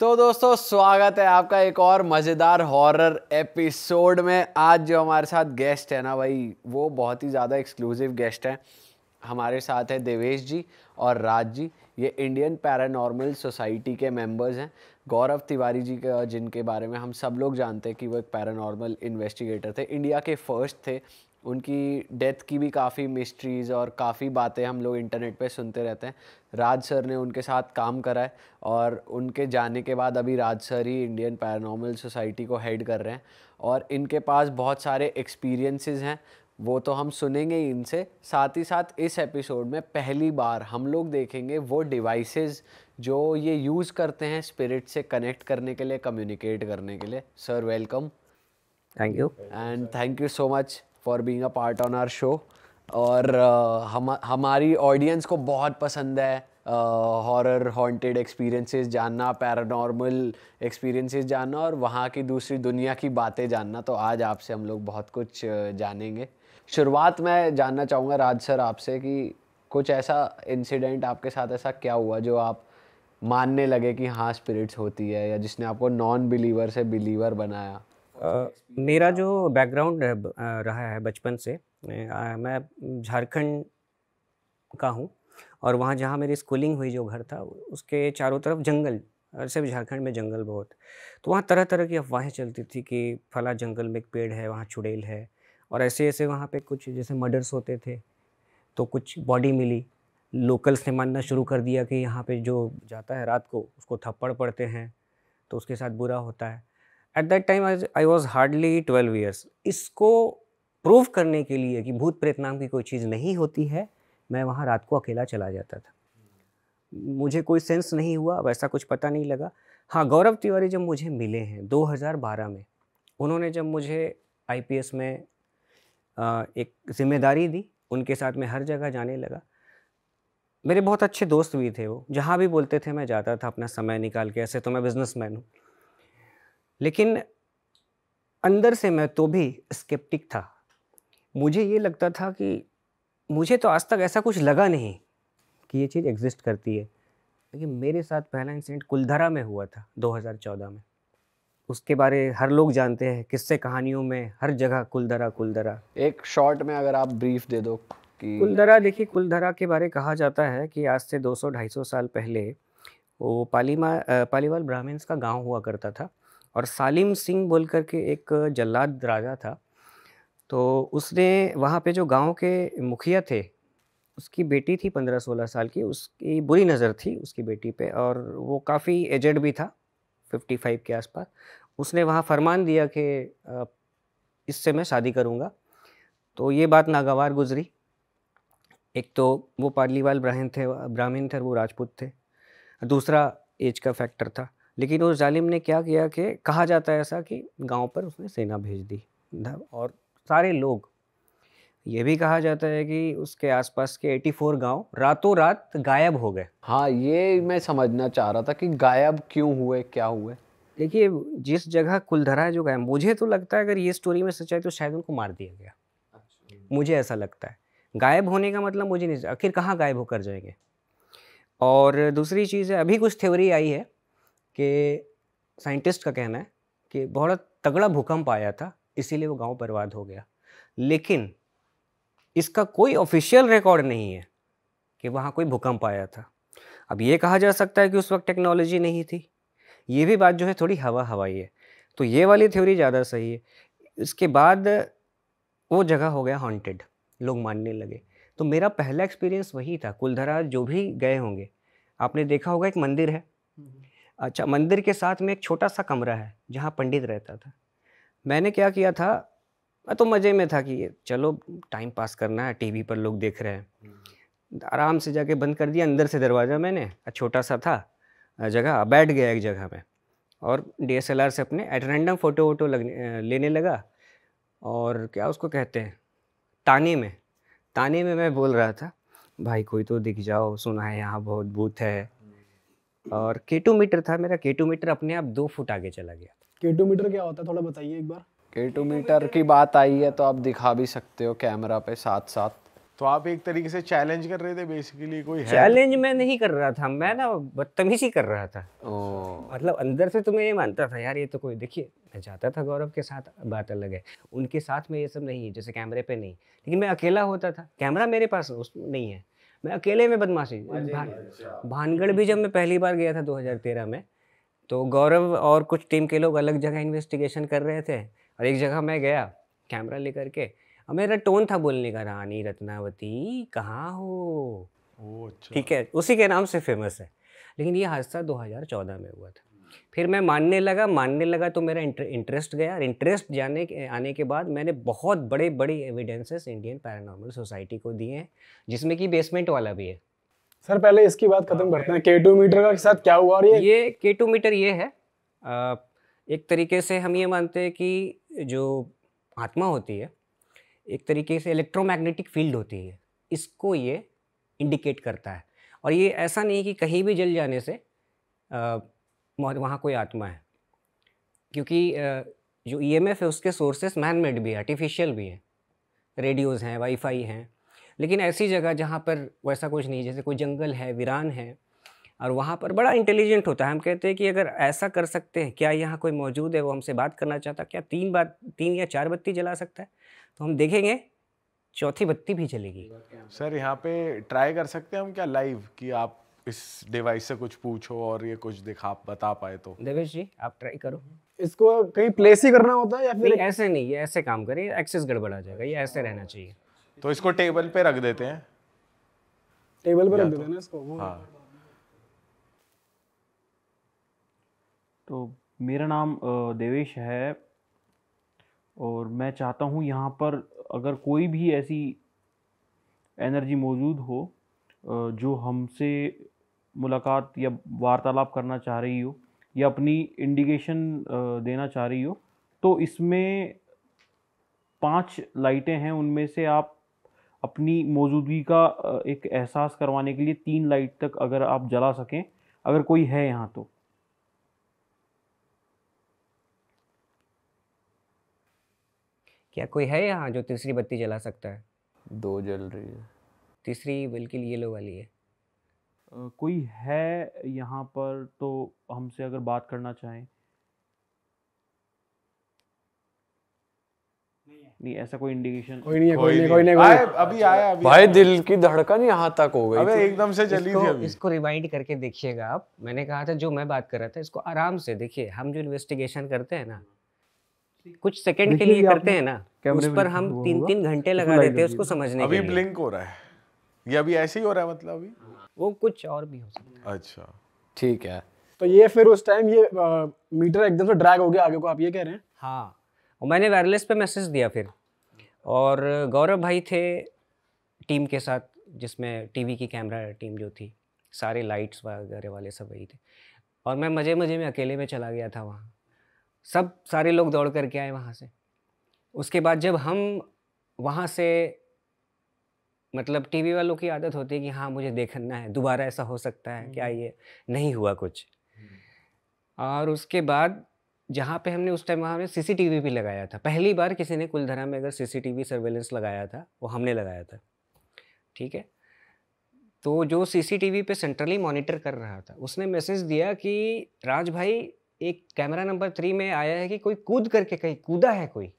तो दोस्तों स्वागत है आपका एक और मज़ेदार हॉरर एपिसोड में आज जो हमारे साथ गेस्ट है ना भाई वो बहुत ही ज़्यादा एक्सक्लूसिव गेस्ट हैं हमारे साथ है देवेश जी और राज जी ये इंडियन पैरानॉर्मल सोसाइटी के मेंबर्स हैं गौरव तिवारी जी का जिनके बारे में हम सब लोग जानते हैं कि वो एक पैरानॉर्मल इन्वेस्टिगेटर थे इंडिया के फर्स्ट थे उनकी डेथ की भी काफ़ी मिस्ट्रीज़ और काफ़ी बातें हम लोग इंटरनेट पे सुनते रहते हैं राज सर ने उनके साथ काम करा है और उनके जाने के बाद अभी राज सर ही इंडियन पैरानॉर्मल सोसाइटी को हेड कर रहे हैं और इनके पास बहुत सारे एक्सपीरियंसेस हैं वो तो हम सुनेंगे इनसे साथ ही साथ इस एपिसोड में पहली बार हम लोग देखेंगे वो डिवाइसेस जो ये यूज़ करते हैं स्पिरिट से कनेक्ट करने के लिए कम्युनिकेट करने के लिए sir welcome thank you and thank you so much for being a part on our show और uh, हम हमारी ऑडियंस को बहुत पसंद है हॉरर हॉन्टेड एक्सपीरियंसेस जानना पैरानॉर्मल एक्सपीरियंसेस जानना और वहाँ की दूसरी दुनिया की बातें जानना तो आज आपसे हम लोग बहुत कुछ uh, जानेंगे शुरुआत मैं जानना चाहूँगा राज सर आपसे कि कुछ ऐसा इंसिडेंट आपके साथ ऐसा क्या हुआ जो आप मानने लगे कि हाँ स्पिरिट्स होती है या जिसने आपको नॉन बिलीवर से बिलीवर बनाया आ, मेरा जो बैकग्राउंड रहा है बचपन से मैं झारखंड का हूँ और वहाँ जहाँ मेरी स्कूलिंग हुई जो घर था उसके चारों तरफ जंगल सिर्फ झारखंड में जंगल बहुत तो वहाँ तरह तरह की अफवाहें चलती थी कि फला जंगल में एक पेड़ है वहाँ चुड़ैल है और ऐसे ऐसे वहाँ पे कुछ जैसे मर्डर्स होते थे तो कुछ बॉडी मिली लोकल्स ने मानना शुरू कर दिया कि यहाँ पे जो जाता है रात को उसको थप्पड़ पड़ते हैं तो उसके साथ बुरा होता है at that time I was hardly twelve years इसको प्रूव करने के लिए कि भूत प्रेत नाम की कोई चीज़ नहीं होती है मैं वहाँ रात को अकेला चला जाता था मुझे कोई सेंस नहीं हुआ वैसा कुछ पता नहीं लगा हाँ गौरव तिवारी जब मुझे मिले हैं 2012 में उन्होंने जब मुझे आई में आ, एक जिम्मेदारी दी उनके साथ मैं हर जगह जाने लगा मेरे बहुत अच्छे दोस्त भी थे वो जहाँ भी बोलते थे मैं जाता था अपना समय निकाल के ऐसे तो मैं बिजनेसमैन हूँ लेकिन अंदर से मैं तो भी स्केप्टिक था मुझे ये लगता था कि मुझे तो आज तक ऐसा कुछ लगा नहीं कि ये चीज़ एग्जिस्ट करती है लेकिन मेरे साथ पहला इंसिडेंट कुलधरा में हुआ था 2014 में उसके बारे हर लोग जानते हैं किससे कहानियों में हर जगह कुलधरा कुलधरा एक शॉर्ट में अगर आप ब्रीफ दे दो कि कुलधरा देखिए कुलधरा के बारे कहा जाता है कि आज से 200-250 साल पहले वो पालीमा पालीवाल ब्राह्मण्स का गांव हुआ करता था और सालिम सिंह बोल करके एक जल्लाद राजा था तो उसने वहाँ पे जो गांव के मुखिया थे उसकी बेटी थी पंद्रह सोलह साल की उसकी बुरी नज़र थी उसकी बेटी पे और वो काफ़ी एजेड भी था फिफ्टी फाइव के आसपास उसने वहाँ फरमान दिया कि इससे मैं शादी करूँगा तो ये बात नागवार गुजरी एक तो वो पार्लीवाल ब्राह्मण थे ब्राह्मीण थे वो राजपूत थे दूसरा एज का फैक्टर था लेकिन उस जालिम ने क्या किया कि कहा जाता है ऐसा कि गांव पर उसने सेना भेज दी मतलब और सारे लोग ये भी कहा जाता है कि उसके आसपास के 84 गांव रातों रात गायब हो गए हाँ ये मैं समझना चाह रहा था कि गायब क्यों हुए क्या हुए देखिए जिस जगह कुलधरा है जो गायब मुझे तो लगता है अगर ये स्टोरी में सच्चाई तो शायद उनको मार दिया गया अच्छा। मुझे ऐसा लगता है गायब होने का मतलब मुझे नहीं आखिर कहाँ गायब होकर जाएंगे और दूसरी चीज़ है अभी कुछ थ्योरी आई है कि साइंटिस्ट का कहना है कि बहुत तगड़ा भूकंप आया था इसीलिए वो गांव बर्बाद हो गया लेकिन इसका कोई ऑफिशियल रिकॉर्ड नहीं है कि वहाँ कोई भूकंप आया था अब ये कहा जा सकता है कि उस वक्त टेक्नोलॉजी नहीं थी ये भी बात जो है थोड़ी हवा हवाई है तो ये वाली थ्योरी ज़्यादा सही है इसके बाद वो जगह हो गया हॉन्टेड लोग मानने लगे तो मेरा पहला एक्सपीरियंस वही था कुलधरा जो भी गए होंगे आपने देखा होगा एक मंदिर है हम्म। अच्छा मंदिर के साथ में एक छोटा सा कमरा है जहाँ पंडित रहता था मैंने क्या किया था मैं तो मज़े में था कि चलो टाइम पास करना है टीवी पर लोग देख रहे हैं हम्म। आराम से जाके बंद कर दिया अंदर से दरवाज़ा मैंने छोटा सा था जगह बैठ गया एक जगह में और डीएसएलआर से अपने एट रैंडम फ़ोटो वोटो लगने लेने लगा और क्या उसको कहते हैं ताने में ताने में मैं बोल रहा था भाई कोई तो दिख जाओ सुना है यहाँ बहुत भूत है और मीटर था मेरा मीटर अपने आप दो फुट आगे चला गया मीटर क्या होता है थोड़ा बताइए एक बार मीटर की बात आई है तो आप दिखा भी सकते हो कैमरा पे साथ साथ तो आप एक तरीके से चैलेंज कर रहे थे बेसिकली कोई चैलेंज मैं नहीं कर रहा था मैं ना बदतमीजी कर रहा था मतलब अंदर से तो मैं ये मानता था यार ये तो कोई देखिए मैं जाता था गौरव के साथ बात अलग है उनके साथ में ये सब नहीं है जैसे कैमरे पे नहीं लेकिन मैं अकेला होता था कैमरा मेरे पास नहीं है मैं अकेले में बदमाशी हाँ हाँ अच्छा। भानगढ़ भी जब मैं पहली बार गया था 2013 में तो गौरव और कुछ टीम के लोग अलग जगह इन्वेस्टिगेशन कर रहे थे और एक जगह मैं गया कैमरा लेकर के और मेरा टोन था बोलने का रानी रत्नावती कहाँ हो अच्छा। ठीक है उसी के नाम से फेमस है लेकिन ये हादसा 2014 में हुआ था फिर मैं मानने लगा मानने लगा तो मेरा इंटरेस्ट गया और इंटरेस्ट जाने के आने के बाद मैंने बहुत बड़े बड़े एविडेंसेस इंडियन पैरानॉर्मल सोसाइटी को दिए हैं जिसमें कि बेसमेंट वाला भी है सर पहले इसकी बात खत्म हाँ, करते हैं के टू मीटर का साथ क्या हुआ और ये ये के टू मीटर ये है एक तरीके से हम ये मानते हैं कि जो आत्मा होती है एक तरीके से इलेक्ट्रोमैग्नेटिक फील्ड होती है इसको ये इंडिकेट करता है और ये ऐसा नहीं कि कहीं भी जल जाने से आ, वहाँ कोई आत्मा है क्योंकि जो ई e है उसके सोर्सेस मैन मेड भी है आर्टिफिशियल भी है रेडियोज़ हैं वाईफाई हैं लेकिन ऐसी जगह जहाँ पर वैसा कुछ नहीं जैसे कोई जंगल है वीरान है और वहाँ पर बड़ा इंटेलिजेंट होता है हम कहते हैं कि अगर ऐसा कर सकते हैं क्या यहाँ कोई मौजूद है वो हमसे बात करना चाहता क्या तीन बात तीन या चार बत्ती जला सकता है तो हम देखेंगे चौथी बत्ती भी चलेगी सर यहाँ पे ट्राई कर सकते हैं हम क्या लाइव कि आप इस डिवाइस से कुछ पूछो और ये कुछ दिखा बता पाए तो देवेश जी आप ट्राई करो इसको कहीं प्लेस ही करना होता है या फिर ऐसे नहीं ये ऐसे काम करिए एक्सेस गड़बड़ा जाएगा ये ऐसे रहना चाहिए तो इसको टेबल पे रख देते हैं टेबल पे रख तो- देते हैं इसको हाँ तो मेरा नाम देवेश है और मैं चाहता हूँ यहाँ पर अगर कोई भी ऐसी एनर्जी मौजूद हो जो हमसे मुलाकात या वार्तालाप करना चाह रही हो या अपनी इंडिकेशन देना चाह रही हो तो इसमें पांच लाइटें हैं उनमें से आप अपनी मौजूदगी का एक एहसास करवाने के लिए तीन लाइट तक अगर आप जला सकें अगर कोई है यहाँ तो क्या कोई है यहाँ जो तीसरी बत्ती जला सकता है दो जल रही है तीसरी बिल्कुल येलो वाली है कोई है यहाँ पर तो हमसे अगर बात करना चाहें नहीं ऐसा कोई इंडिकेशन कोई नहीं कोई नहीं कोई नहीं आया अभी आया अच्छा। अभी भाई दिल की धड़कन यहाँ तक हो गई अबे एकदम से चली थी अभी इसको रिवाइंड करके देखिएगा आप मैंने कहा था जो मैं बात कर रहा था इसको आराम से देखिए हम जो इन्वेस्टिगेशन करते हैं ना कुछ सेकंड के लिए करते हैं ना उस पर हम तीन तीन घंटे लगा देते हैं उसको समझने के अभी ब्लिंक हो रहा है ये अभी ऐसे ही हो रहा है मतलब अभी वो कुछ और भी हो सकता है अच्छा ठीक है तो ये फिर उस टाइम ये आ, मीटर एकदम से ड्रैग हो गया आगे को आप ये कह रहे हैं हाँ और मैंने वायरलेस पे मैसेज दिया फिर और गौरव भाई थे टीम के साथ जिसमें टीवी की कैमरा टीम जो थी सारे लाइट्स वगैरह वाले सब वही थे और मैं मज़े मज़े में अकेले में चला गया था वहाँ सब सारे लोग दौड़ करके आए वहाँ से उसके बाद जब हम वहाँ से मतलब टीवी वालों की आदत होती है कि हाँ मुझे देखना है दोबारा ऐसा हो सकता है क्या हम्म। ये नहीं हुआ कुछ हम्म। और उसके बाद जहाँ पे हमने उस टाइम वहाँ सी सी टी भी लगाया था पहली बार किसी ने कुलधरा में अगर सीसीटीवी सर्वेलेंस लगाया था वो हमने लगाया था ठीक है तो जो सीसीटीवी पे सेंट्रली मॉनिटर कर रहा था उसने मैसेज दिया कि राज भाई एक कैमरा नंबर थ्री में आया है कि कोई कूद करके कहीं कूदा है कोई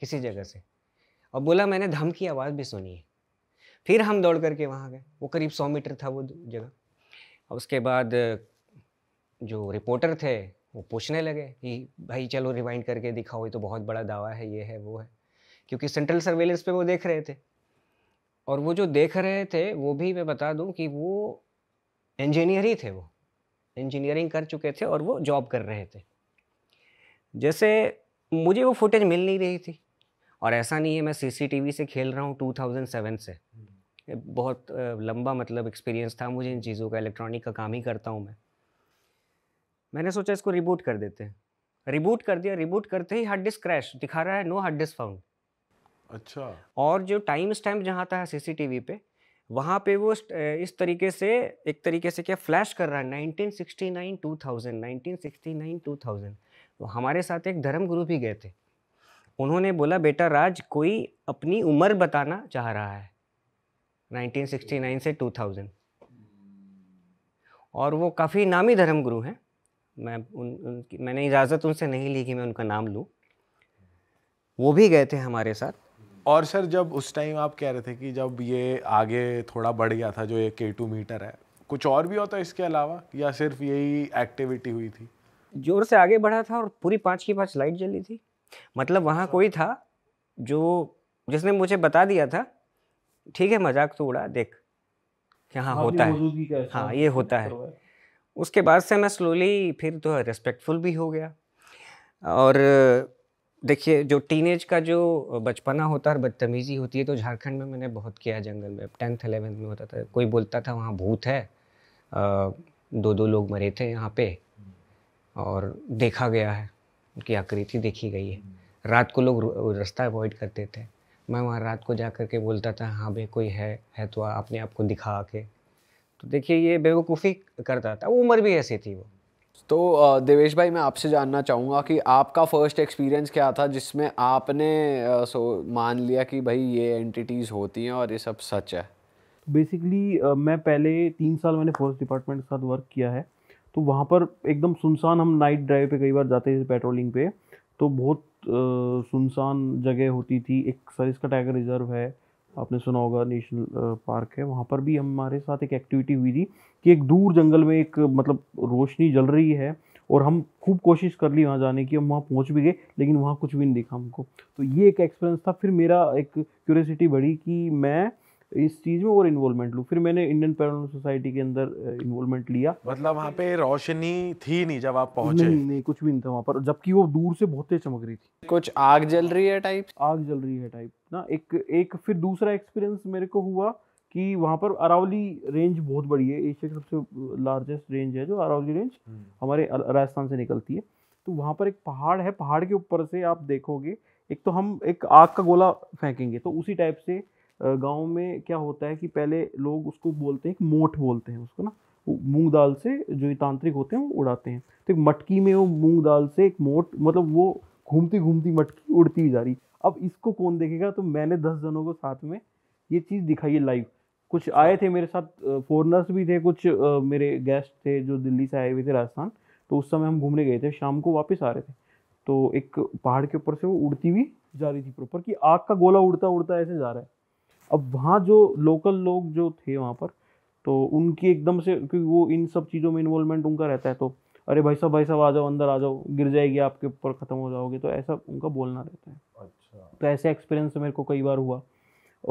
किसी जगह से और बोला मैंने धम की आवाज़ भी सुनी है फिर हम दौड़ करके वहाँ गए वो करीब सौ मीटर था वो जगह और उसके बाद जो रिपोर्टर थे वो पूछने लगे कि भाई चलो रिवाइंड करके दिखाओ ये तो बहुत बड़ा दावा है ये है वो है क्योंकि सेंट्रल सर्वेलेंस पे वो देख रहे थे और वो जो देख रहे थे वो भी मैं बता दूं कि वो इंजीनियर ही थे वो इंजीनियरिंग कर चुके थे और वो जॉब कर रहे थे जैसे मुझे वो फुटेज मिल नहीं रही थी और ऐसा नहीं है मैं सीसीटीवी से खेल रहा हूँ 2007 से बहुत लंबा मतलब एक्सपीरियंस था मुझे इन चीज़ों का इलेक्ट्रॉनिक का काम ही करता हूँ मैं मैंने सोचा इसको रिबूट कर देते हैं रिबूट कर दिया रिबूट करते ही हार्ड डिस्क क्रैश दिखा रहा है नो हार्ड डिस्क फाउंड अच्छा और जो टाइम स्टैम्प जहाँ था सीसीटीवी पे वहाँ पे वो इस तरीके से एक तरीके से क्या फ्लैश कर रहा है 1969 2000 1969 थाउजेंड तो हमारे साथ एक धर्म गुरु भी गए थे उन्होंने बोला बेटा राज कोई अपनी उम्र बताना चाह रहा है 1969 से 2000 और वो काफ़ी नामी धर्म गुरु हैं मैं उन उनकी मैंने इजाज़त उनसे नहीं ली कि मैं उनका नाम लूँ वो भी गए थे हमारे साथ और सर जब उस टाइम आप कह रहे थे कि जब ये आगे थोड़ा बढ़ गया था जो ये के टू मीटर है कुछ और भी होता इसके अलावा या सिर्फ यही एक्टिविटी हुई थी जोर से आगे बढ़ा था और पूरी पाँच की पाँच लाइट जली थी मतलब वहाँ अच्छा। कोई था जो जिसने मुझे बता दिया था ठीक है मजाक तो उड़ा देख कि हाँ, हाँ, हाँ होता है हाँ ये होता है उसके बाद से मैं स्लोली फिर तो रिस्पेक्टफुल भी हो गया और देखिए जो टीनेज का जो बचपना होता है और बदतमीज़ी होती है तो झारखंड में मैंने बहुत किया जंगल में टेंथ अलेवेंथ में होता था कोई बोलता था वहाँ भूत है आ, दो दो लोग मरे थे यहाँ पे और देखा गया है उनकी आकृति देखी गई है रात को लोग रास्ता अवॉइड करते थे मैं वहाँ रात को जा कर के बोलता था हाँ भाई कोई है है तो अपने आप को दिखा के तो देखिए ये बेवकूफ़ी करता था उम्र भी ऐसी थी वो तो देवेश भाई मैं आपसे जानना चाहूँगा कि आपका फर्स्ट एक्सपीरियंस क्या था जिसमें आपने सो मान लिया कि भाई ये एंटिटीज़ होती हैं और ये सब सच है बेसिकली मैं पहले तीन साल मैंने फॉरेस्ट डिपार्टमेंट के साथ वर्क किया है तो वहाँ पर एकदम सुनसान हम नाइट ड्राइव पे कई बार जाते थे पेट्रोलिंग पे तो बहुत सुनसान जगह होती थी एक सरिस का टाइगर रिजर्व है आपने सुना होगा नेशनल पार्क है वहाँ पर भी हमारे साथ एक एक्टिविटी हुई थी कि एक दूर जंगल में एक मतलब रोशनी जल रही है और हम खूब कोशिश कर ली वहाँ जाने की हम वहाँ पहुँच भी गए लेकिन वहाँ कुछ भी नहीं दिखा हमको तो ये एक एक्सपीरियंस था फिर मेरा एक क्यूरियसिटी बढ़ी कि मैं इस चीज़ में और इन्वॉल्वमेंट लूँ फिर मैंने इंडियन पैरानॉर्मल सोसाइटी के अंदर इन्वॉल्वमेंट लिया मतलब वहाँ पे रोशनी थी नहीं जब आप पहुंचे नहीं नहीं कुछ भी नहीं था वहाँ पर जबकि वो दूर से बहुत चमक रही थी कुछ आग जल रही है टाइप आग जल रही है टाइप ना एक एक फिर दूसरा एक्सपीरियंस मेरे को हुआ कि वहाँ पर अरावली रेंज बहुत बड़ी है एशिया की सबसे लार्जेस्ट रेंज है जो अरावली रेंज हम्म। हमारे राजस्थान से निकलती है तो वहाँ पर एक पहाड़ है पहाड़ के ऊपर से आप देखोगे एक तो हम एक आग का गोला फेंकेंगे तो उसी टाइप से गाँव में क्या होता है कि पहले लोग उसको बोलते हैं मोठ बोलते हैं उसको ना मूंग दाल से जो तांत्रिक होते हैं वो उड़ाते हैं तो एक मटकी में वो मूंग दाल से एक मोट मतलब वो घूमती घूमती मटकी उड़ती जा रही अब इसको कौन देखेगा तो मैंने दस जनों को साथ में ये चीज़ दिखाई है लाइव कुछ आए थे मेरे साथ फॉरनर्स भी थे कुछ मेरे गेस्ट थे जो दिल्ली से आए हुए थे राजस्थान तो उस समय हम घूमने गए थे शाम को वापस आ रहे थे तो एक पहाड़ के ऊपर से वो उड़ती हुई जा रही थी प्रॉपर कि आग का गोला उड़ता उड़ता ऐसे जा रहा है अब वहाँ जो लोकल लोग जो थे वहाँ पर तो उनकी एकदम से क्योंकि वो इन सब चीज़ों में इन्वॉल्वमेंट उनका रहता है तो अरे भाई साहब भाई साहब आ जाओ अंदर आ जाओ गिर जाएगी आपके ऊपर ख़त्म हो जाओगे तो ऐसा उनका बोलना रहता है अच्छा तो ऐसे एक्सपीरियंस मेरे को कई बार हुआ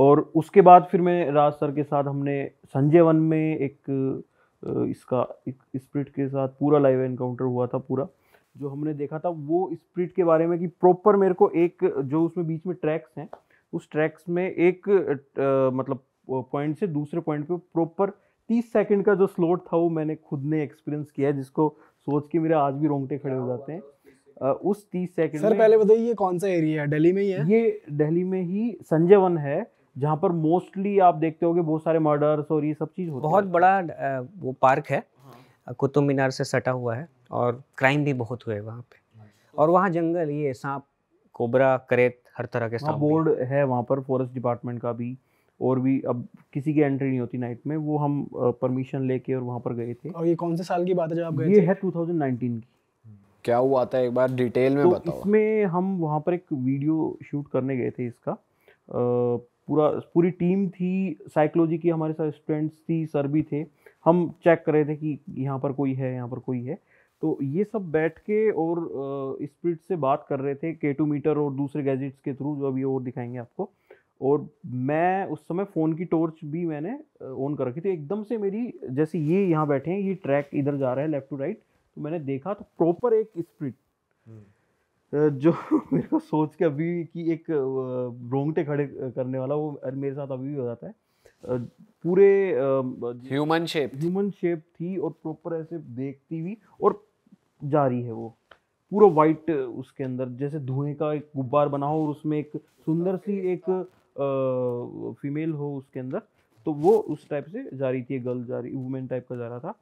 और उसके बाद फिर मैं राज सर के साथ हमने संजय वन में एक इसका एक स्प्रिट के साथ पूरा लाइव एनकाउंटर हुआ था पूरा जो हमने देखा था वो स्प्रिट के बारे में कि प्रॉपर मेरे को एक जो उसमें बीच में ट्रैक्स हैं उस ट्रैक्स में एक आ, मतलब पॉइंट से दूसरे पॉइंट पे प्रॉपर तीस सेकंड का जो स्लोट था वो मैंने खुद ने एक्सपीरियंस किया जिसको सोच के मेरे आज भी रोंगटे खड़े हो जाते हैं उस तीस सेकंड सर पहले बताइए ये कौन सा एरिया है दिल्ली में ही है ये दिल्ली में ही संजय वन है जहाँ पर मोस्टली आप देखते हो बहुत सारे मर्डर्स और ये सब चीज़ होती बहुत बड़ा वो पार्क है हाँ। कुतुब मीनार से सटा हुआ है और क्राइम भी बहुत हुए वहाँ पे अच्छा। और वहाँ जंगल ये सांप कोबरा करेत हर तरह के बोर्ड है वहाँ पर फॉरेस्ट डिपार्टमेंट का भी और भी अब किसी की एंट्री नहीं होती नाइट में वो हम परमिशन लेके और वहाँ पर गए थे और ये कौन से साल की बात है जब आप गए ये थे? है 2019 की क्या हुआ था एक बार डिटेल में तो बताओ इसमें हम वहाँ पर एक वीडियो शूट करने गए थे इसका आ, पूरा पूरी टीम थी साइकोलॉजी की हमारे साथ स्टूडेंट्स थी सर भी थे हम चेक कर रहे थे कि यहाँ पर कोई है यहाँ पर कोई है तो ये सब बैठ के और स्प्रिट से बात कर रहे थे के टू मीटर और दूसरे गैजेट्स के थ्रू जो अभी और दिखाएंगे आपको और मैं उस समय फ़ोन की टॉर्च भी मैंने ऑन कर रखी थी एकदम से मेरी जैसे ये यहाँ बैठे हैं ये ट्रैक इधर जा रहा है लेफ्ट टू राइट तो मैंने देखा तो प्रॉपर एक स्प्रिट हम्म। जो मेरे को सोच के अभी कि एक रोंगटे खड़े करने वाला वो मेरे साथ अभी भी हो जाता है पूरे ह्यूमन शेप ह्यूमन शेप थी और प्रॉपर ऐसे देखती हुई और जा रही है वो पूरा वाइट उसके अंदर जैसे धुएं का एक गुब्बार बना हो और उसमें एक सुंदर सी एक आ, हाँ। फीमेल हो उसके अंदर तो वो उस टाइप से जा रही थी गर्ल जा रही वुमेन टाइप का जा रहा था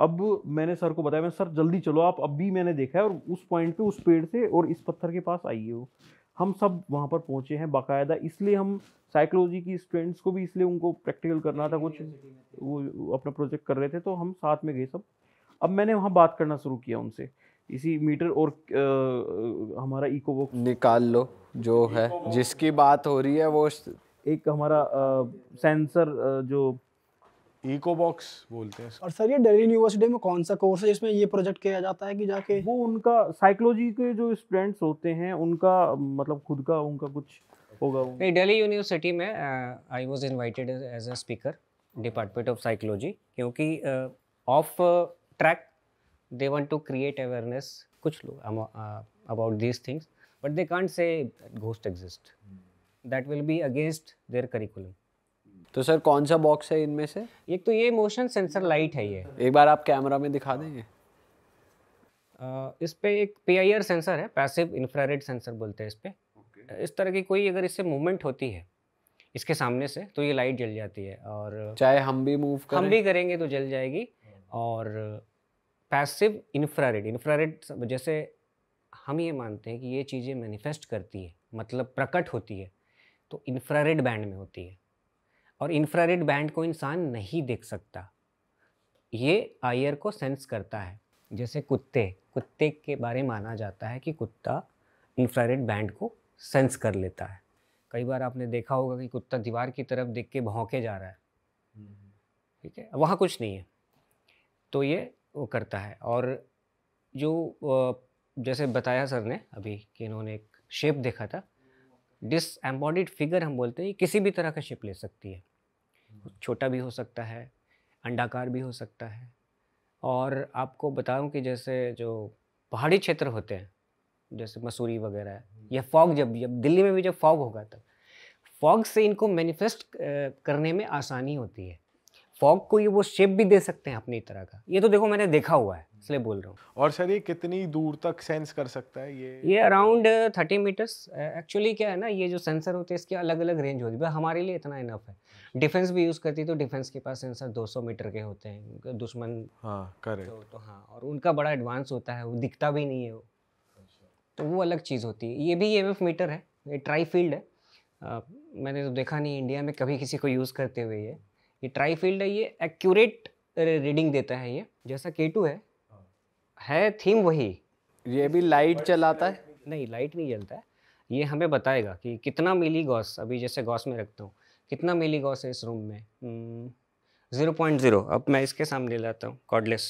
अब मैंने सर को बताया मैं सर जल्दी चलो आप अब भी मैंने देखा है और उस पॉइंट पे उस पेड़ से और इस पत्थर के पास आइए वो हम सब वहाँ पर पहुँचे हैं बाकायदा इसलिए हम साइकोलॉजी की स्टूडेंट्स को भी इसलिए उनको प्रैक्टिकल करना था कुछ वो अपना प्रोजेक्ट कर रहे थे तो हम साथ में गए सब अब मैंने वहाँ बात करना शुरू किया उनसे इसी मीटर और आ, हमारा इको वो निकाल लो जो है जिसकी बात हो रही है वो एक हमारा आ, सेंसर जो इको बॉक्स बोलते हैं और सर ये दिल्ली यूनिवर्सिटी में कौन सा कोर्स है जिसमें ये प्रोजेक्ट किया जाता है कि जाके वो उनका साइकोलॉजी के जो स्टूडेंट्स होते हैं उनका मतलब खुद का उनका कुछ होगा नहीं दिल्ली यूनिवर्सिटी में I was invited as a speaker department of psychology क्योंकि of uh, track they want to create awareness कुछ लोग about uh, things but they but say ghost exist that will be against their curriculum तो sir कौन सा box है इनमें से एक तो ये मोशन सेंसर लाइट है ये एक बार आप कैमरा में दिखा देंगे इस पर एक पी आई आर सेंसर है पैसिव इंफ्रारेड सेंसर बोलते हैं इस पर okay. इस तरह की कोई अगर इससे मूवमेंट होती है इसके सामने से तो ये लाइट जल जाती है और चाहे हम भी मूव हम भी करेंगे तो जल जाएगी hmm. और पैसिव इन्फ्रारेड इन्फ्रारेड जैसे हम ये मानते हैं कि ये चीज़ें मैनिफेस्ट करती है मतलब प्रकट होती है तो इन्फ्रारेड बैंड में होती है और इन्फ्रारेड बैंड को इंसान नहीं देख सकता ये आयर को सेंस करता है जैसे कुत्ते कुत्ते के बारे में माना जाता है कि कुत्ता इन्फ्रारेड बैंड को सेंस कर लेता है कई बार आपने देखा होगा कि कुत्ता दीवार की तरफ देख के भौंके जा रहा है हम्म। ठीक है वहाँ कुछ नहीं है तो ये वो करता है और जो जैसे बताया सर ने अभी कि इन्होंने एक शेप देखा था डिस एम्बॉडीड फिगर हम बोलते हैं किसी भी तरह का शेप ले सकती है हम्म। छोटा भी हो सकता है अंडाकार भी हो सकता है और आपको बताऊं कि जैसे जो पहाड़ी क्षेत्र होते हैं जैसे मसूरी वगैरह हम्म। या फॉग जब जब दिल्ली में भी जब फॉग होगा तब फॉग से इनको मैनिफेस्ट करने में आसानी होती है फॉग को ये वो शेप भी दे सकते हैं अपनी तरह का ये तो देखो मैंने देखा हुआ है इसलिए बोल रहा हूँ और सर ये कितनी दूर तक सेंस कर सकता है ये ये अराउंड थर्टी मीटर्स एक्चुअली क्या है ना ये जो सेंसर होते हैं इसकी अलग अलग रेंज होती है हमारे लिए इतना इनफ है डिफेंस भी यूज़ करती है तो डिफेंस के पास सेंसर 200 मीटर के होते हैं दुश्मन हाँ करे तो, तो हाँ और उनका बड़ा एडवांस होता है वो दिखता भी नहीं है वो तो वो अलग चीज़ होती है ये भी ई e मीटर है ये ट्राई फील्ड है मैंने तो देखा नहीं इंडिया में कभी किसी को यूज़ करते हुए ये ये ट्राई फील्ड है ये एक्यूरेट रीडिंग देता है ये जैसा के टू है है थीम वही ये भी लाइट चलाता है नहीं लाइट नहीं जलता है ये हमें बताएगा कि कितना मिली गॉस अभी जैसे गॉस में रखता हूँ कितना मिली गॉस है इस रूम में ज़ीरो पॉइंट ज़ीरो अब मैं इसके सामने लाता हूँ कॉर्डलेस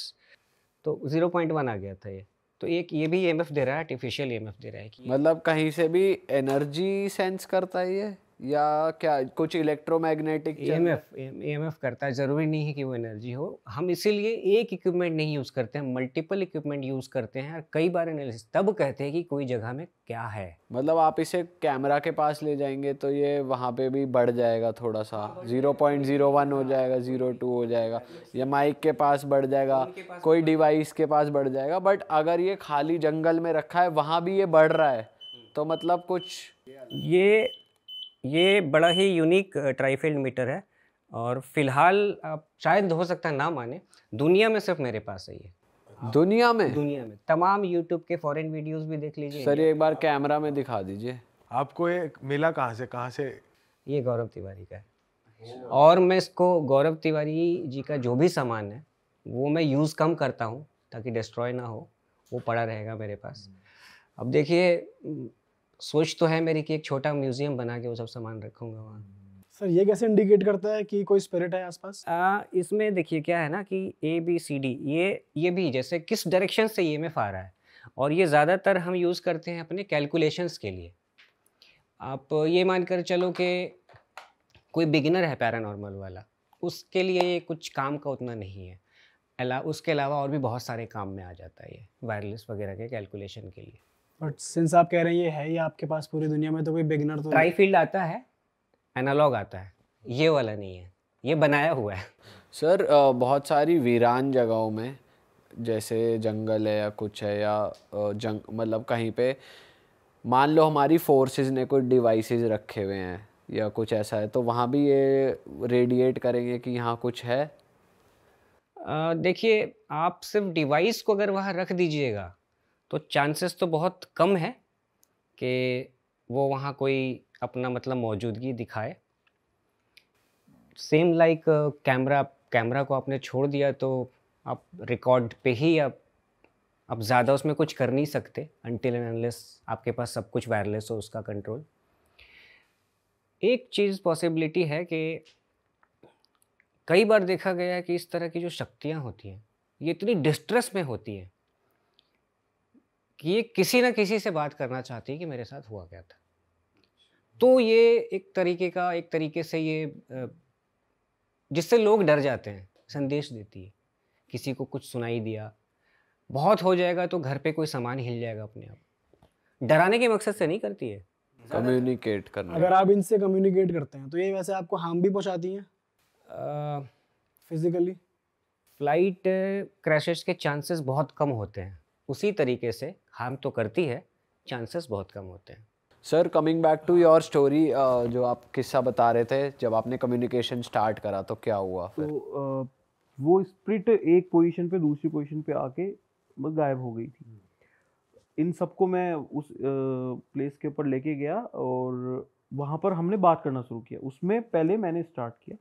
तो ज़ीरो पॉइंट वन आ गया था ये तो एक ये भी ई दे रहा है आर्टिफिशियल ई दे रहा है कि मतलब कहीं से भी एनर्जी सेंस करता है ये या क्या कुछ इलेक्ट्रोमैग्नेटिक ईएमएफ ईएमएफ करता है ज़रूरी नहीं है कि वो एनर्जी हो हम इसीलिए एक इक्विपमेंट नहीं यूज़ करते हैं मल्टीपल इक्विपमेंट यूज़ करते हैं और कई बार एनालिसिस तब कहते हैं कि कोई जगह में क्या है मतलब आप इसे कैमरा के पास ले जाएंगे तो ये वहाँ पे भी बढ़ जाएगा थोड़ा सा जीरो पॉइंट जीरो वन हो जाएगा जीरो टू हो जाएगा या माइक के पास बढ़ जाएगा कोई डिवाइस के पास बढ़ जाएगा बट अगर ये खाली जंगल में रखा है वहाँ भी ये बढ़ रहा है तो मतलब कुछ ये ये बड़ा ही यूनिक ट्राईफील्ड मीटर है और फिलहाल आप शायद हो सकता है ना माने दुनिया में सिर्फ मेरे पास है ये हाँ। दुनिया में दुनिया में तमाम यूट्यूब के फॉरेन वीडियोस भी देख लीजिए सर एक बार कैमरा में दिखा दीजिए आपको ये मिला कहाँ से कहाँ से ये गौरव तिवारी का है और मैं इसको गौरव तिवारी जी का जो भी सामान है वो मैं यूज़ कम करता हूँ ताकि डिस्ट्रॉय ना हो वो पड़ा रहेगा मेरे पास अब देखिए सोच तो है मेरी कि एक छोटा म्यूजियम बना के वो सब सामान रखूँगा वहाँ सर ये कैसे इंडिकेट करता है कि कोई स्पिरिट है आसपास पास इसमें देखिए क्या है ना कि ए बी सी डी ये ये भी जैसे किस डायरेक्शन से ये एम आ रहा है और ये ज़्यादातर हम यूज़ करते हैं अपने कैलकुलेशंस के लिए आप ये मान कर चलो कि कोई बिगिनर है पैरानॉर्मल वाला उसके लिए ये कुछ काम का उतना नहीं है अला उसके अलावा और भी बहुत सारे काम में आ जाता है ये वायरलेस वगैरह के कैलकुलेशन के लिए बट सिंस आप कह रहे हैं ये है ही आपके पास पूरी दुनिया में तो कोई बिगनर तो ट्राई फील्ड आता है एनालॉग आता है ये वाला नहीं है ये बनाया हुआ है सर बहुत सारी वीरान जगहों में जैसे जंगल है या कुछ है या जंग मतलब कहीं पे मान लो हमारी फोर्सेस ने कुछ डिवाइसेस रखे हुए हैं या कुछ ऐसा है तो वहाँ भी ये रेडिएट करेंगे कि यहाँ कुछ है देखिए आप सिर्फ डिवाइस को अगर वहाँ रख दीजिएगा तो चांसेस तो बहुत कम है कि वो वहाँ कोई अपना मतलब मौजूदगी दिखाए सेम लाइक कैमरा कैमरा को आपने छोड़ दिया तो आप रिकॉर्ड पे ही आप आप ज़्यादा उसमें कुछ कर नहीं सकते अनटिल एंड अनलेस आपके पास सब कुछ वायरलेस हो उसका कंट्रोल एक चीज़ पॉसिबिलिटी है कि कई बार देखा गया है कि इस तरह की जो शक्तियाँ होती हैं ये इतनी डिस्ट्रेस में होती हैं कि ये किसी ना किसी से बात करना चाहती है कि मेरे साथ हुआ क्या था अच्छा। तो ये एक तरीके का एक तरीके से ये जिससे लोग डर जाते हैं संदेश देती है किसी को कुछ सुनाई दिया बहुत हो जाएगा तो घर पे कोई सामान हिल जाएगा अपने आप डराने के मकसद से नहीं करती है कम्युनिकेट करना अगर आप इनसे कम्युनिकेट करते हैं तो ये वैसे आपको हार्म भी पहुंचाती हैं फिजिकली फ्लाइट क्रैशेस के चांसेस बहुत कम होते हैं उसी तरीके से हार्म तो करती है चांसेस बहुत कम होते हैं sir coming back to your story जो आप किस्सा बता रहे थे जब आपने कम्युनिकेशन स्टार्ट करा तो क्या हुआ तो, फिर? तो आ, वो स्प्रिट एक पोजीशन पे दूसरी पोजीशन पे आके बस गायब हो गई थी हम्म। इन सबको मैं उस प्लेस के ऊपर लेके गया और वहाँ पर हमने बात करना शुरू किया उसमें पहले मैंने स्टार्ट किया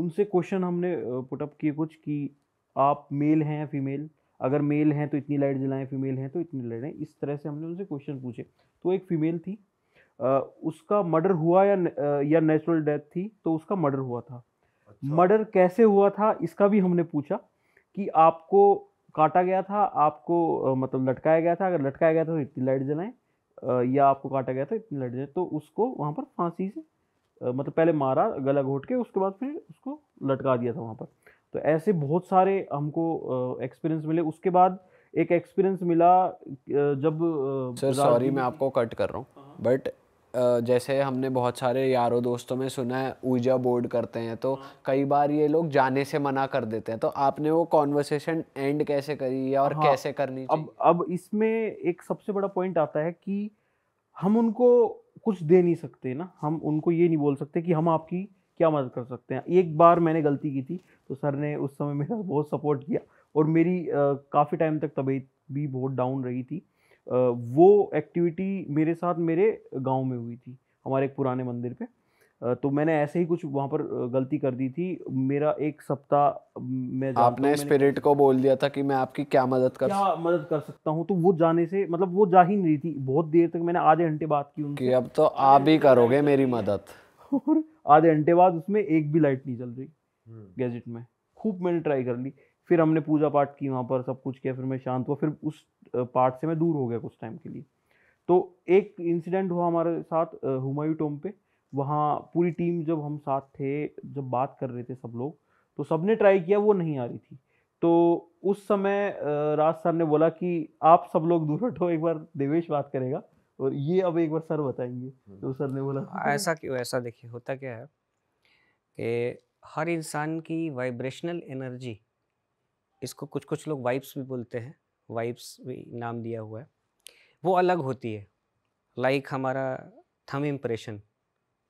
उनसे क्वेश्चन हमने पुटअप किए कुछ कि आप मेल हैं या फीमेल अगर मेल हैं तो इतनी लाइट जलाएं फीमेल हैं तो इतनी लाइट इस तरह से हमने उनसे क्वेश्चन पूछे तो एक फीमेल थी आ, उसका मर्डर हुआ या न, या नेचुरल डेथ थी तो उसका मर्डर हुआ था अच्छा। मर्डर कैसे हुआ था इसका भी हमने पूछा कि आपको काटा गया था आपको मतलब लटकाया गया था अगर लटकाया गया था तो इतनी लाइट जलाएं या आपको काटा गया था इतनी लाइट जलाएं तो उसको वहाँ पर फांसी से मतलब पहले मारा गला घोट के उसके बाद फिर उसको लटका दिया था वहाँ पर तो ऐसे बहुत सारे हमको एक्सपीरियंस मिले उसके बाद एक एक्सपीरियंस मिला जब सर सॉरी मैं आपको कट कर रहा हूँ बट हाँ, हाँ। जैसे हमने बहुत सारे यारों दोस्तों में सुना है ऊर्जा बोर्ड करते हैं तो हाँ। कई बार ये लोग जाने से मना कर देते हैं तो आपने वो कॉन्वर्सेशन एंड कैसे करी या और हाँ, कैसे करनी चाहिए? अब अब इसमें एक सबसे बड़ा पॉइंट आता है कि हम उनको कुछ दे नहीं सकते ना हम उनको ये नहीं बोल सकते कि हम आपकी क्या मदद कर सकते हैं एक बार मैंने गलती की थी तो सर ने उस समय मेरा बहुत सपोर्ट किया और मेरी काफ़ी टाइम तक तबीयत भी बहुत डाउन रही थी आ, वो एक्टिविटी मेरे साथ मेरे गांव में हुई थी हमारे एक पुराने मंदिर पे आ, तो मैंने ऐसे ही कुछ वहाँ पर गलती कर दी थी मेरा एक सप्ताह मैं आपने स्पिरिट को बोल दिया था कि मैं आपकी क्या मदद कर क्या मदद कर सकता हूँ तो वो जाने से मतलब वो जा ही नहीं रही थी बहुत देर तक मैंने आधे घंटे बात की उनसे अब तो आप ही करोगे मेरी मदद और आधे घंटे बाद उसमें एक भी लाइट नहीं चल रही गैजेट हम्म। में खूब मैंने ट्राई कर ली फिर हमने पूजा पाठ की वहाँ पर सब कुछ किया फिर मैं शांत हुआ फिर उस पार्ट से मैं दूर हो गया कुछ टाइम के लिए तो एक इंसिडेंट हुआ हमारे साथ हुमायूं टोम पे वहाँ पूरी टीम जब हम साथ थे जब बात कर रहे थे सब लोग तो सब ने ट्राई किया वो नहीं आ रही थी तो उस समय राज सर ने बोला कि आप सब लोग दूर हटो एक बार देवेश बात करेगा और ये अब एक बार सर बताएंगे हम्म। तो सर ने बोला हाँ, ऐसा क्यों ऐसा देखिए होता क्या है कि हर इंसान की वाइब्रेशनल एनर्जी इसको कुछ कुछ लोग वाइब्स भी बोलते हैं वाइब्स भी नाम दिया हुआ है वो अलग होती है लाइक like हमारा थम इम्प्रेशन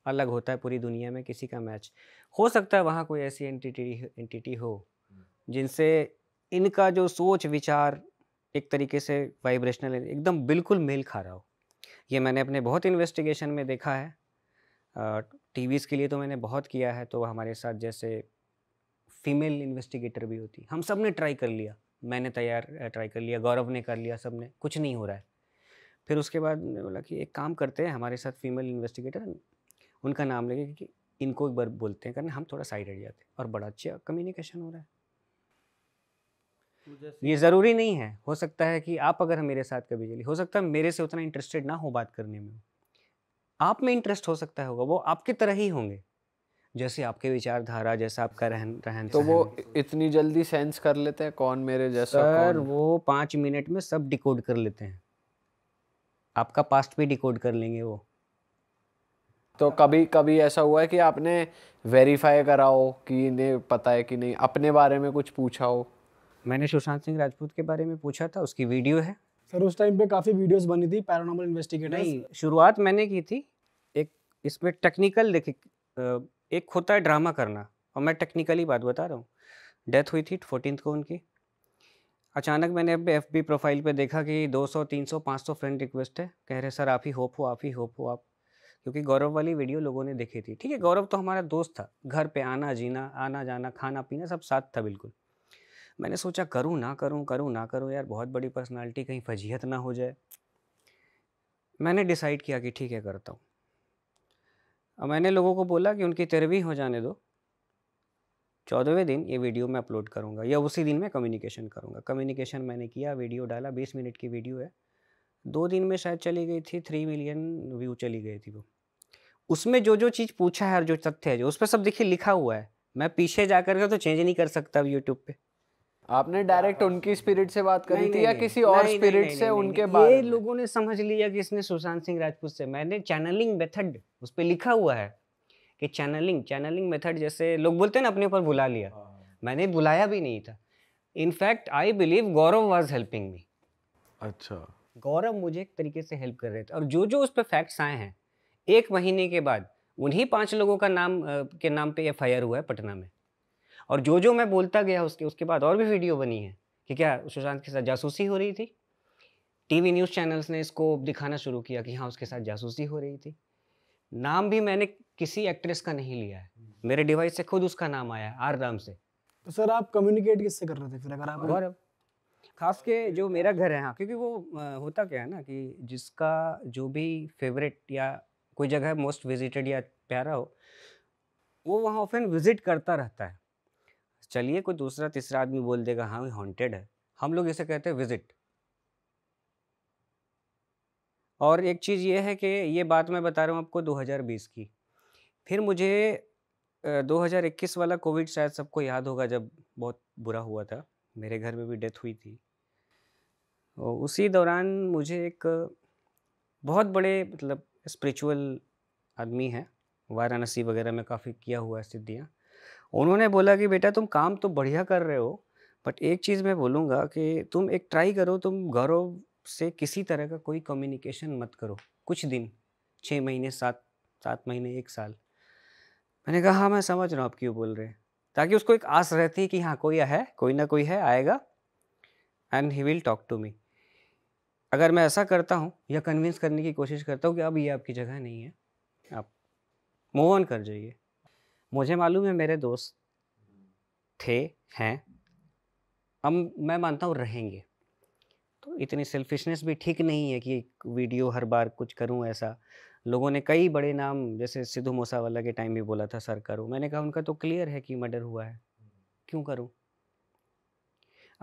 अलग होता है पूरी दुनिया में किसी का मैच हो सकता है वहाँ कोई ऐसी एंटिटी एंटिटी हो हम्म। जिनसे इनका जो सोच विचार एक तरीके से वाइब्रेशनल एकदम बिल्कुल मेल खा रहा हो ये मैंने अपने बहुत इन्वेस्टिगेशन में देखा है टी के लिए तो मैंने बहुत किया है तो हमारे साथ जैसे फीमेल इन्वेस्टिगेटर भी होती हम सब ने ट्राई कर लिया मैंने तैयार ट्राई कर लिया गौरव ने कर लिया सब ने कुछ नहीं हो रहा है फिर उसके बाद बोला कि एक काम करते हैं हमारे साथ फीमेल इन्वेस्टिगेटर उनका नाम लेके कि इनको एक बार बोलते हैं करना हम थोड़ा साइड हट जाते हैं और बड़ा अच्छा कम्युनिकेशन हो रहा है ये ज़रूरी नहीं है हो सकता है कि आप अगर मेरे साथ कभी चली हो सकता है मेरे से उतना इंटरेस्टेड ना हो बात करने में आप में इंटरेस्ट हो सकता होगा वो आपकी तरह ही होंगे जैसे आपके विचारधारा जैसा आपका रहन रहन तो वो इतनी जल्दी सेंस कर लेते हैं कौन मेरे जैसा सर कौन? वो पाँच मिनट में सब डिकोड कर लेते हैं आपका पास्ट भी डिकोड कर लेंगे वो तो कभी कभी ऐसा हुआ है कि आपने वेरीफाई कराओ कि इन्हें पता है कि नहीं अपने बारे में कुछ पूछा हो मैंने सुशांत सिंह राजपूत के बारे में पूछा था उसकी वीडियो है सर उस टाइम पे काफ़ी वीडियोस बनी थी पैरानॉर्मल इन्वेस्टिगेटर नहीं शुरुआत मैंने की थी एक इसमें टेक्निकल देखे एक होता है ड्रामा करना और मैं टेक्निकली बात बता रहा हूँ डेथ हुई थी फोर्टीन को उनकी अचानक मैंने अब एफ बी प्रोफाइल पर देखा कि 200, 300, 500 फ्रेंड रिक्वेस्ट है कह रहे सर आप ही होप हो आप ही होप हो आप क्योंकि गौरव वाली वीडियो लोगों ने देखी थी ठीक है गौरव तो हमारा दोस्त था घर पे आना जीना आना जाना खाना पीना सब साथ था बिल्कुल मैंने सोचा करूँ ना करूँ करूँ ना करूँ यार बहुत बड़ी पर्सनालिटी कहीं फजीहत ना हो जाए मैंने डिसाइड किया कि ठीक है करता हूँ और मैंने लोगों को बोला कि उनकी तेरहवीं हो जाने दो चौदहवें दिन ये वीडियो मैं अपलोड करूँगा या उसी दिन मैं कम्युनिकेशन करूँगा कम्युनिकेशन मैंने किया वीडियो डाला बीस मिनट की वीडियो है दो दिन में शायद चली गई थी थ्री मिलियन व्यू चली गई थी वो उसमें जो जो चीज़ पूछा है और जो तथ्य है जो उस पर सब देखिए लिखा हुआ है मैं पीछे जा कर तो चेंज नहीं कर सकता अब यूट्यूब पर आपने डायरेक्ट उनकी स्पिरिट से बात करी थी या किसी और स्पिरिट से उनके में लोगों ने समझ लिया कि इसने सुशांत सिंह राजपूत से मैंने चैनलिंग मेथड उस पर लिखा हुआ है कि चैनलिंग चैनलिंग मेथड जैसे लोग बोलते हैं ना अपने ऊपर बुला लिया हाँ, हाँ। मैंने बुलाया भी नहीं था in fact I believe Gaurav was helping me अच्छा गौरव मुझे एक तरीके से हेल्प कर रहे थे और जो जो उस पर फैक्ट्स आए हैं एक महीने के बाद उन्हीं पांच लोगों का नाम के नाम पे एफ हुआ है पटना में और जो जो मैं बोलता गया उसके उसके बाद और भी वीडियो बनी है कि क्या सुशांत के साथ जासूसी हो रही थी टीवी न्यूज़ चैनल्स ने इसको दिखाना शुरू किया कि हाँ उसके साथ जासूसी हो रही थी नाम भी मैंने किसी एक्ट्रेस का नहीं लिया है मेरे डिवाइस से खुद उसका नाम आया आर राम से तो सर आप कम्युनिकेट किससे कर रहे थे फिर अगर आप और खास के जो मेरा घर है हाँ क्योंकि वो होता क्या है ना कि जिसका जो भी फेवरेट या कोई जगह मोस्ट विजिटेड या प्यारा हो वो वहाँ ऑफन विजिट करता रहता है चलिए कोई दूसरा तीसरा आदमी बोल देगा हाँ हॉन्टेड है हम लोग इसे कहते हैं विजिट और एक चीज़ ये है कि ये बात मैं बता रहा हूँ आपको 2020 की फिर मुझे 2021 वाला कोविड शायद सबको याद होगा जब बहुत बुरा हुआ था मेरे घर में भी डेथ हुई थी और उसी दौरान मुझे एक बहुत बड़े मतलब स्पिरिचुअल आदमी हैं वाराणसी वगैरह में काफ़ी किया हुआ है सिद्धियाँ उन्होंने बोला कि बेटा तुम काम तो बढ़िया कर रहे हो बट एक चीज़ मैं बोलूँगा कि तुम एक ट्राई करो तुम घरों से किसी तरह का कोई कम्युनिकेशन मत करो कुछ दिन छः महीने सात सात महीने एक साल मैंने कहा हाँ मैं समझ रहा हूँ आप क्यों बोल रहे हैं ताकि उसको एक आस रहती है कि हाँ कोई है कोई ना कोई है आएगा and he will talk to me अगर मैं ऐसा करता हूँ या कन्विंस करने की कोशिश करता हूँ कि अब ये आपकी जगह नहीं है आप मूव ऑन कर जाइए मुझे मालूम है मेरे दोस्त थे हैं अब मैं मानता हूँ रहेंगे तो इतनी सेल्फिशनेस भी ठीक नहीं है कि वीडियो हर बार कुछ करूँ ऐसा लोगों ने कई बड़े नाम जैसे सिद्धू मूसावाला के टाइम भी बोला था सर करो मैंने कहा उनका तो क्लियर है कि मर्डर हुआ है क्यों करूँ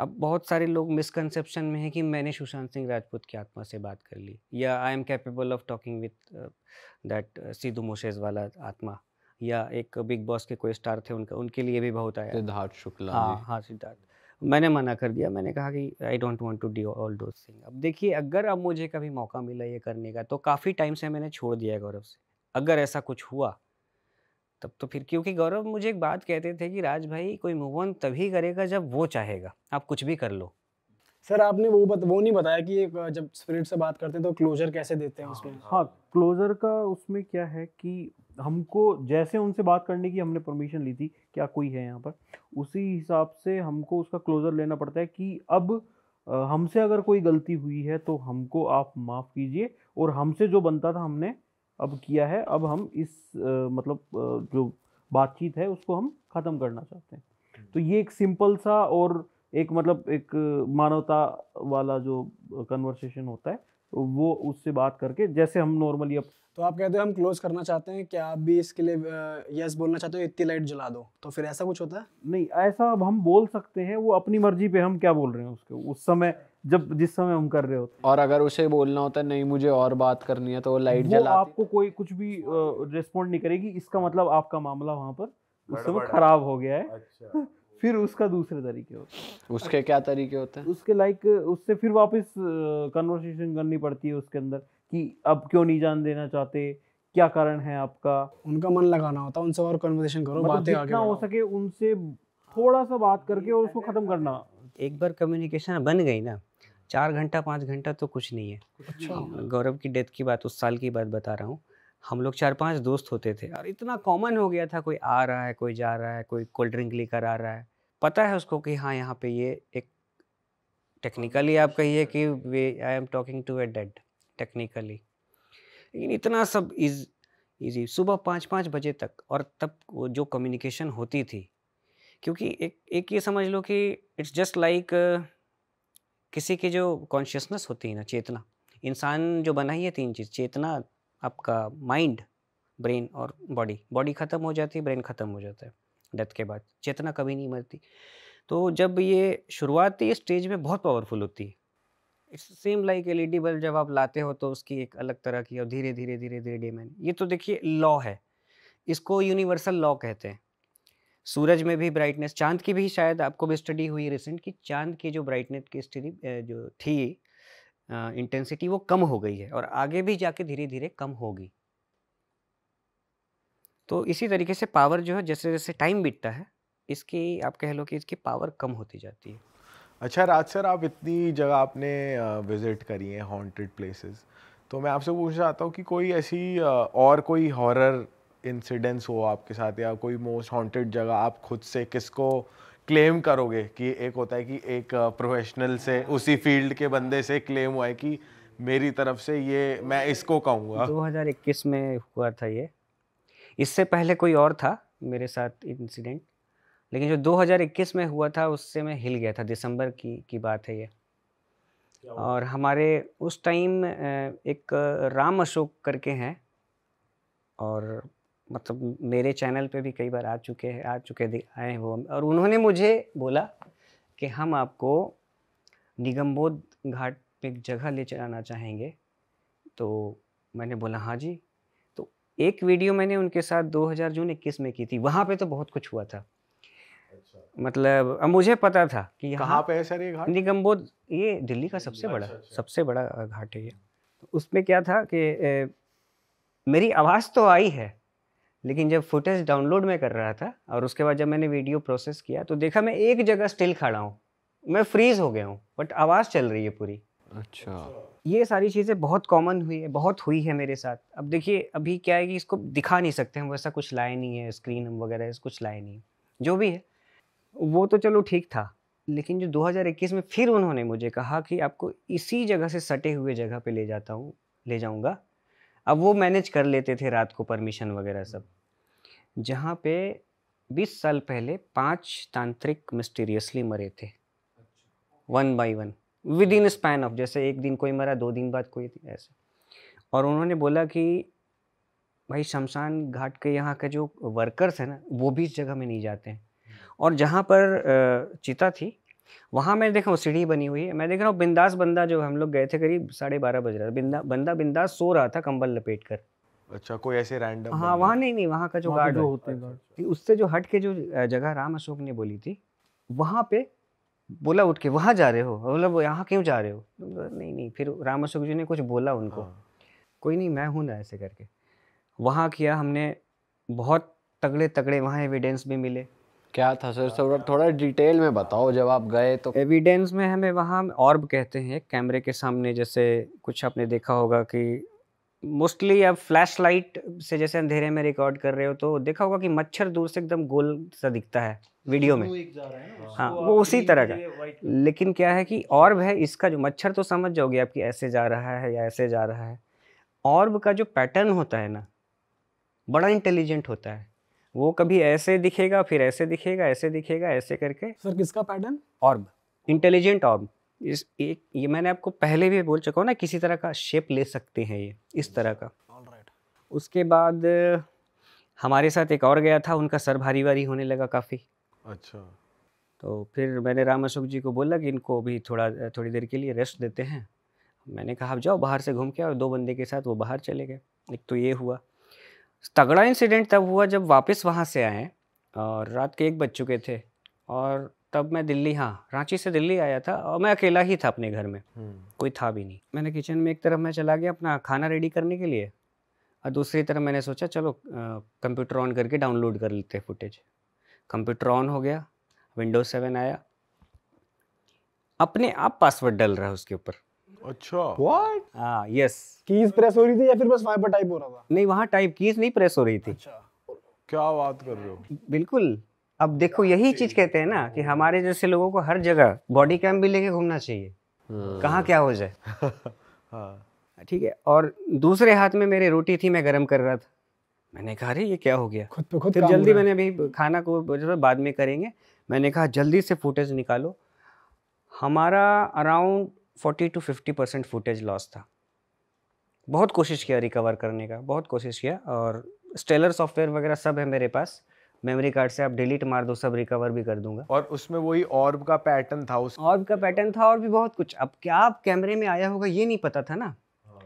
अब बहुत सारे लोग मिसकंसेप्शन में हैं कि मैंने सुशांत सिंह राजपूत की आत्मा से बात कर ली या I am capable of talking with that Sidhu Moose Wala आत्मा या एक बिग बॉस के कोई स्टार थे उनका उनके लिए भी बहुत आया सिद्धार्थ शुक्ला हाँ हाँ सिद्धार्थ मैंने मना कर दिया मैंने कहा कि I don't want to do all those thing अब देखिए अगर अब मुझे कभी मौका मिला ये करने का तो काफ़ी टाइम से मैंने छोड़ दिया गौरव से अगर ऐसा कुछ हुआ तब तो फिर क्योंकि गौरव मुझे एक बात कहते थे कि राज भाई कोई मूव ऑन तभी करेगा जब वो चाहेगा आप कुछ भी कर लो सर आपने वो बत, वो नहीं बताया कि जब स्पिरिट से बात करते हैं तो क्लोजर कैसे देते हैं उसमें हाँ क्लोज़र का उसमें क्या है कि हमको जैसे उनसे बात करने की हमने परमिशन ली थी क्या कोई है यहाँ पर उसी हिसाब से हमको उसका क्लोज़र लेना पड़ता है कि अब हमसे अगर कोई गलती हुई है तो हमको आप माफ़ कीजिए और हमसे जो बनता था हमने अब किया है अब हम इस आ, मतलब आ, जो बातचीत है उसको हम ख़त्म करना चाहते हैं तो ये एक सिंपल सा और एक मतलब एक मानवता वाला जो कन्वर्सेशन होता है वो उससे बात करके जैसे हम नॉर्मली अब तो आप कहते हो हम क्लोज करना चाहते हैं क्या आप भी इसके लिए यस बोलना चाहते हो इतनी लाइट जला दो तो फिर ऐसा कुछ होता है नहीं ऐसा अब हम बोल सकते हैं वो अपनी मर्जी पे हम क्या बोल रहे हैं उसके उस समय जब जिस समय हम कर रहे होते और अगर उसे बोलना होता है नहीं मुझे और बात करनी है तो वो लाइट जला आपको कोई कुछ भी रिस्पॉन्ड नहीं करेगी इसका मतलब आपका मामला वहाँ पर उस समय खराब हो गया है अच्छा। फिर उसका दूसरे तरीके होते हैं उसके क्या तरीके होते हैं उसके लाइक उससे फिर वापस कन्वर्सेशन करनी पड़ती है उसके अंदर कि अब क्यों नहीं जान देना चाहते क्या कारण है आपका उनका मन लगाना होता है उनसे और कन्वर्सेशन करो मतलब बातें आगे हो सके उनसे थोड़ा सा बात करके और उसको ख़त्म करना एक बार कम्युनिकेशन बन गई ना चार घंटा पाँच घंटा तो कुछ नहीं है अच्छा गौरव की डेथ की बात उस साल की बात बता रहा हूँ हम लोग चार पांच दोस्त होते थे और इतना कॉमन हो गया था कोई आ रहा है कोई जा रहा है कोई कोल्ड ड्रिंक लेकर आ रहा है पता है उसको कि हाँ यहाँ पे ये एक टेक्निकली आप कहिए कि way I am talking to a dead technically लेकिन इतना सब इज इजी सुबह पाँच पाँच बजे तक और तब वो जो कम्युनिकेशन होती थी क्योंकि एक एक ये समझ लो कि इट्स जस्ट लाइक किसी की जो कॉन्शियसनेस होती है ना चेतना इंसान जो बना ही है तीन चीज़ चेतना आपका माइंड ब्रेन और बॉडी बॉडी ख़त्म हो जाती है ब्रेन ख़त्म हो जाता है डेथ के बाद चेतना कभी नहीं मरती तो जब ये शुरुआती स्टेज में बहुत पावरफुल होती है it's same like L E bulb जब आप लाते हो तो उसकी एक अलग तरह की और धीरे धीरे धीरे धीरे मैन ये तो देखिए लॉ है इसको यूनिवर्सल लॉ कहते हैं सूरज में भी ब्राइटनेस चांद की भी शायद आपको भी स्टडी हुई रिसेंट कि चांद की जो ब्राइटनेस की स्टडी जो थी इंटेंसिटी वो कम हो गई है और आगे भी जाके धीरे धीरे कम होगी तो इसी तरीके से पावर जो है जैसे जैसे टाइम बीतता है इसकी आप कह लो कि इसकी पावर कम होती जाती है अच्छा राज सर आप इतनी जगह आपने विज़िट करी है हॉन्टेड प्लेसेस तो मैं आपसे पूछना चाहता हूँ कि कोई ऐसी और कोई हॉरर इंसिडेंट्स हो आपके साथ या कोई मोस्ट हॉन्टेड जगह आप खुद से किसको क्लेम करोगे कि एक होता है कि एक प्रोफेशनल से उसी फील्ड के बंदे से क्लेम हुआ है कि मेरी तरफ से ये मैं इसको कहूँगा 2021 में हुआ था ये इससे पहले कोई और था मेरे साथ इंसिडेंट लेकिन जो 2021 में हुआ था उससे मैं हिल गया था दिसंबर की की बात है ये और हमारे उस टाइम एक राम अशोक करके हैं और मतलब मेरे चैनल पे भी कई बार आ चुके हैं आ चुके आए हैं वो और उन्होंने मुझे बोला कि हम आपको निगमबोध घाट पे एक जगह ले चलाना चाहेंगे तो मैंने बोला हाँ जी तो एक वीडियो मैंने उनके साथ 2000 जून इक्कीस में की थी वहाँ पे तो बहुत कुछ हुआ था अच्छा। मतलब अब मुझे पता था कि यहाँ पे है सर ये घाट निगमबोध ये दिल्ली का सबसे बड़ा अच्छा।, अच्छा। सबसे बड़ा घाट है ये तो उसमें क्या था कि ए, मेरी आवाज़ तो आई है लेकिन जब फुटेज डाउनलोड में कर रहा था और उसके बाद जब मैंने वीडियो प्रोसेस किया तो देखा मैं एक जगह स्टिल खड़ा हूँ मैं फ्रीज हो गया हूँ बट आवाज़ चल रही है पूरी अच्छा ये सारी चीज़ें बहुत कॉमन हुई है बहुत हुई है मेरे साथ अब देखिए अभी क्या है कि इसको दिखा नहीं सकते हम वैसा कुछ लाए नहीं है स्क्रीन वगैरह कुछ लाए नहीं जो भी है वो तो चलो ठीक था लेकिन जो 2021 में फिर उन्होंने मुझे कहा कि आपको इसी जगह से सटे हुए जगह पे ले जाता हूँ ले जाऊँगा अब वो मैनेज कर लेते थे रात को परमिशन वगैरह सब जहाँ पे 20 साल पहले पांच तांत्रिक मिस्टीरियसली मरे थे one by one within span of जैसे एक दिन कोई मरा दो दिन बाद कोई ऐसे और उन्होंने बोला कि भाई शमशान घाट के यहाँ के जो वर्कर्स हैं ना वो भी इस जगह में नहीं जाते हैं हम्म। और जहाँ पर चिता थी वहाँ मैं देखा हूँ सीढ़ी बनी हुई है मैं देख रहा हूँ बिंदास बंदा जो हम लोग गए थे करीब साढ़े बारह बज रहा था बिंदा बंदा बिंदास सो रहा था कंबल लपेट कर अच्छा कोई ऐसे रैंडम हाँ वहाँ नहीं नहीं वहाँ का जो गार्ड होते हैं उससे जो हट के जो जगह राम अशोक ने बोली थी वहाँ पे बोला उठ के वहाँ जा रहे हो बोला वो यहाँ क्यों जा रहे हो तो नहीं नहीं फिर राम अशोक जी ने कुछ बोला उनको हाँ। कोई नहीं मैं हूँ ना ऐसे करके वहाँ किया हमने बहुत तगड़े तगड़े वहाँ एविडेंस भी मिले क्या था सर सर थोड़ा डिटेल में बताओ जब आप गए तो एविडेंस में हमें वहाँ ऑर्ब कहते हैं कैमरे के सामने जैसे कुछ आपने देखा होगा कि मोस्टली आप फ्लैश लाइट से जैसे अंधेरे में रिकॉर्ड कर रहे हो तो देखा होगा कि मच्छर दूर से एकदम गोल सा दिखता है वीडियो हाँ, में हाँ वो उसी तरह का लेकिन क्या है कि ऑर्ब है इसका जो मच्छर तो समझ जाओगे आपकी ऐसे जा रहा है या ऐसे जा रहा है ऑर्ब का जो पैटर्न होता है ना बड़ा इंटेलिजेंट होता है वो कभी ऐसे दिखेगा फिर ऐसे दिखेगा ऐसे दिखेगा ऐसे करके सर किसका पैटर्न ऑर्ब इंटेलिजेंट ऑर्ब इस एक ये मैंने आपको पहले भी बोल चुका हूँ ना किसी तरह का शेप ले सकते हैं ये इस तरह का right. उसके बाद हमारे साथ एक और गया था उनका सर भारी वारी होने लगा काफ़ी अच्छा तो फिर मैंने राम अशोक जी को बोला कि इनको भी थोड़ा थोड़ी देर के लिए रेस्ट देते हैं मैंने कहा आप जाओ बाहर से घूम के और दो बंदे के साथ वो बाहर चले गए एक तो ये हुआ तगड़ा इंसिडेंट तब हुआ जब वापस वहाँ से आए और रात के एक बज चुके थे और तब मैं दिल्ली हाँ रांची से दिल्ली आया था और मैं अकेला ही था अपने घर में हम्म। कोई था भी नहीं मैंने किचन में एक तरफ मैं चला गया अपना खाना रेडी करने के लिए और दूसरी तरफ मैंने सोचा चलो कंप्यूटर ऑन करके डाउनलोड कर लेते हैं फुटेज कंप्यूटर ऑन हो गया विंडोज सेवन आया अपने आप पासवर्ड डल रहा है उसके ऊपर अच्छा व्हाट हाँ यस कीज प्रेस हो रही थी या फिर बस वहां टाइप हो रहा था नहीं वहां टाइप कीज नहीं प्रेस हो रही थी अच्छा क्या बात कर रहे हो बिल्कुल अब देखो यही चीज कहते हैं ना कि हमारे जैसे लोगों को हर जगह बॉडी कैम भी लेके घूमना चाहिए हाँ। कहाँ क्या हो जाए हाँ। ठीक है और दूसरे हाथ में मेरे रोटी थी मैं गर्म कर रहा था मैंने कहा अरे ये क्या हो गया खुद पे खुद फिर जल्दी मैंने अभी खाना को बाद में करेंगे मैंने कहा जल्दी से फुटेज निकालो हमारा around forty to fifty percent footage loss था बहुत कोशिश किया रिकवर करने का बहुत कोशिश किया और स्टेलर सॉफ्टवेयर वगैरह सब है मेरे पास मेमोरी कार्ड से आप डिलीट मार दो सब रिकवर भी कर दूंगा और उसमें वही ऑर्ब का पैटर्न था उस ऑर्ब का पैटर्न था और भी बहुत कुछ अब क्या आप कैमरे में आया होगा ये नहीं पता था ना हाँ।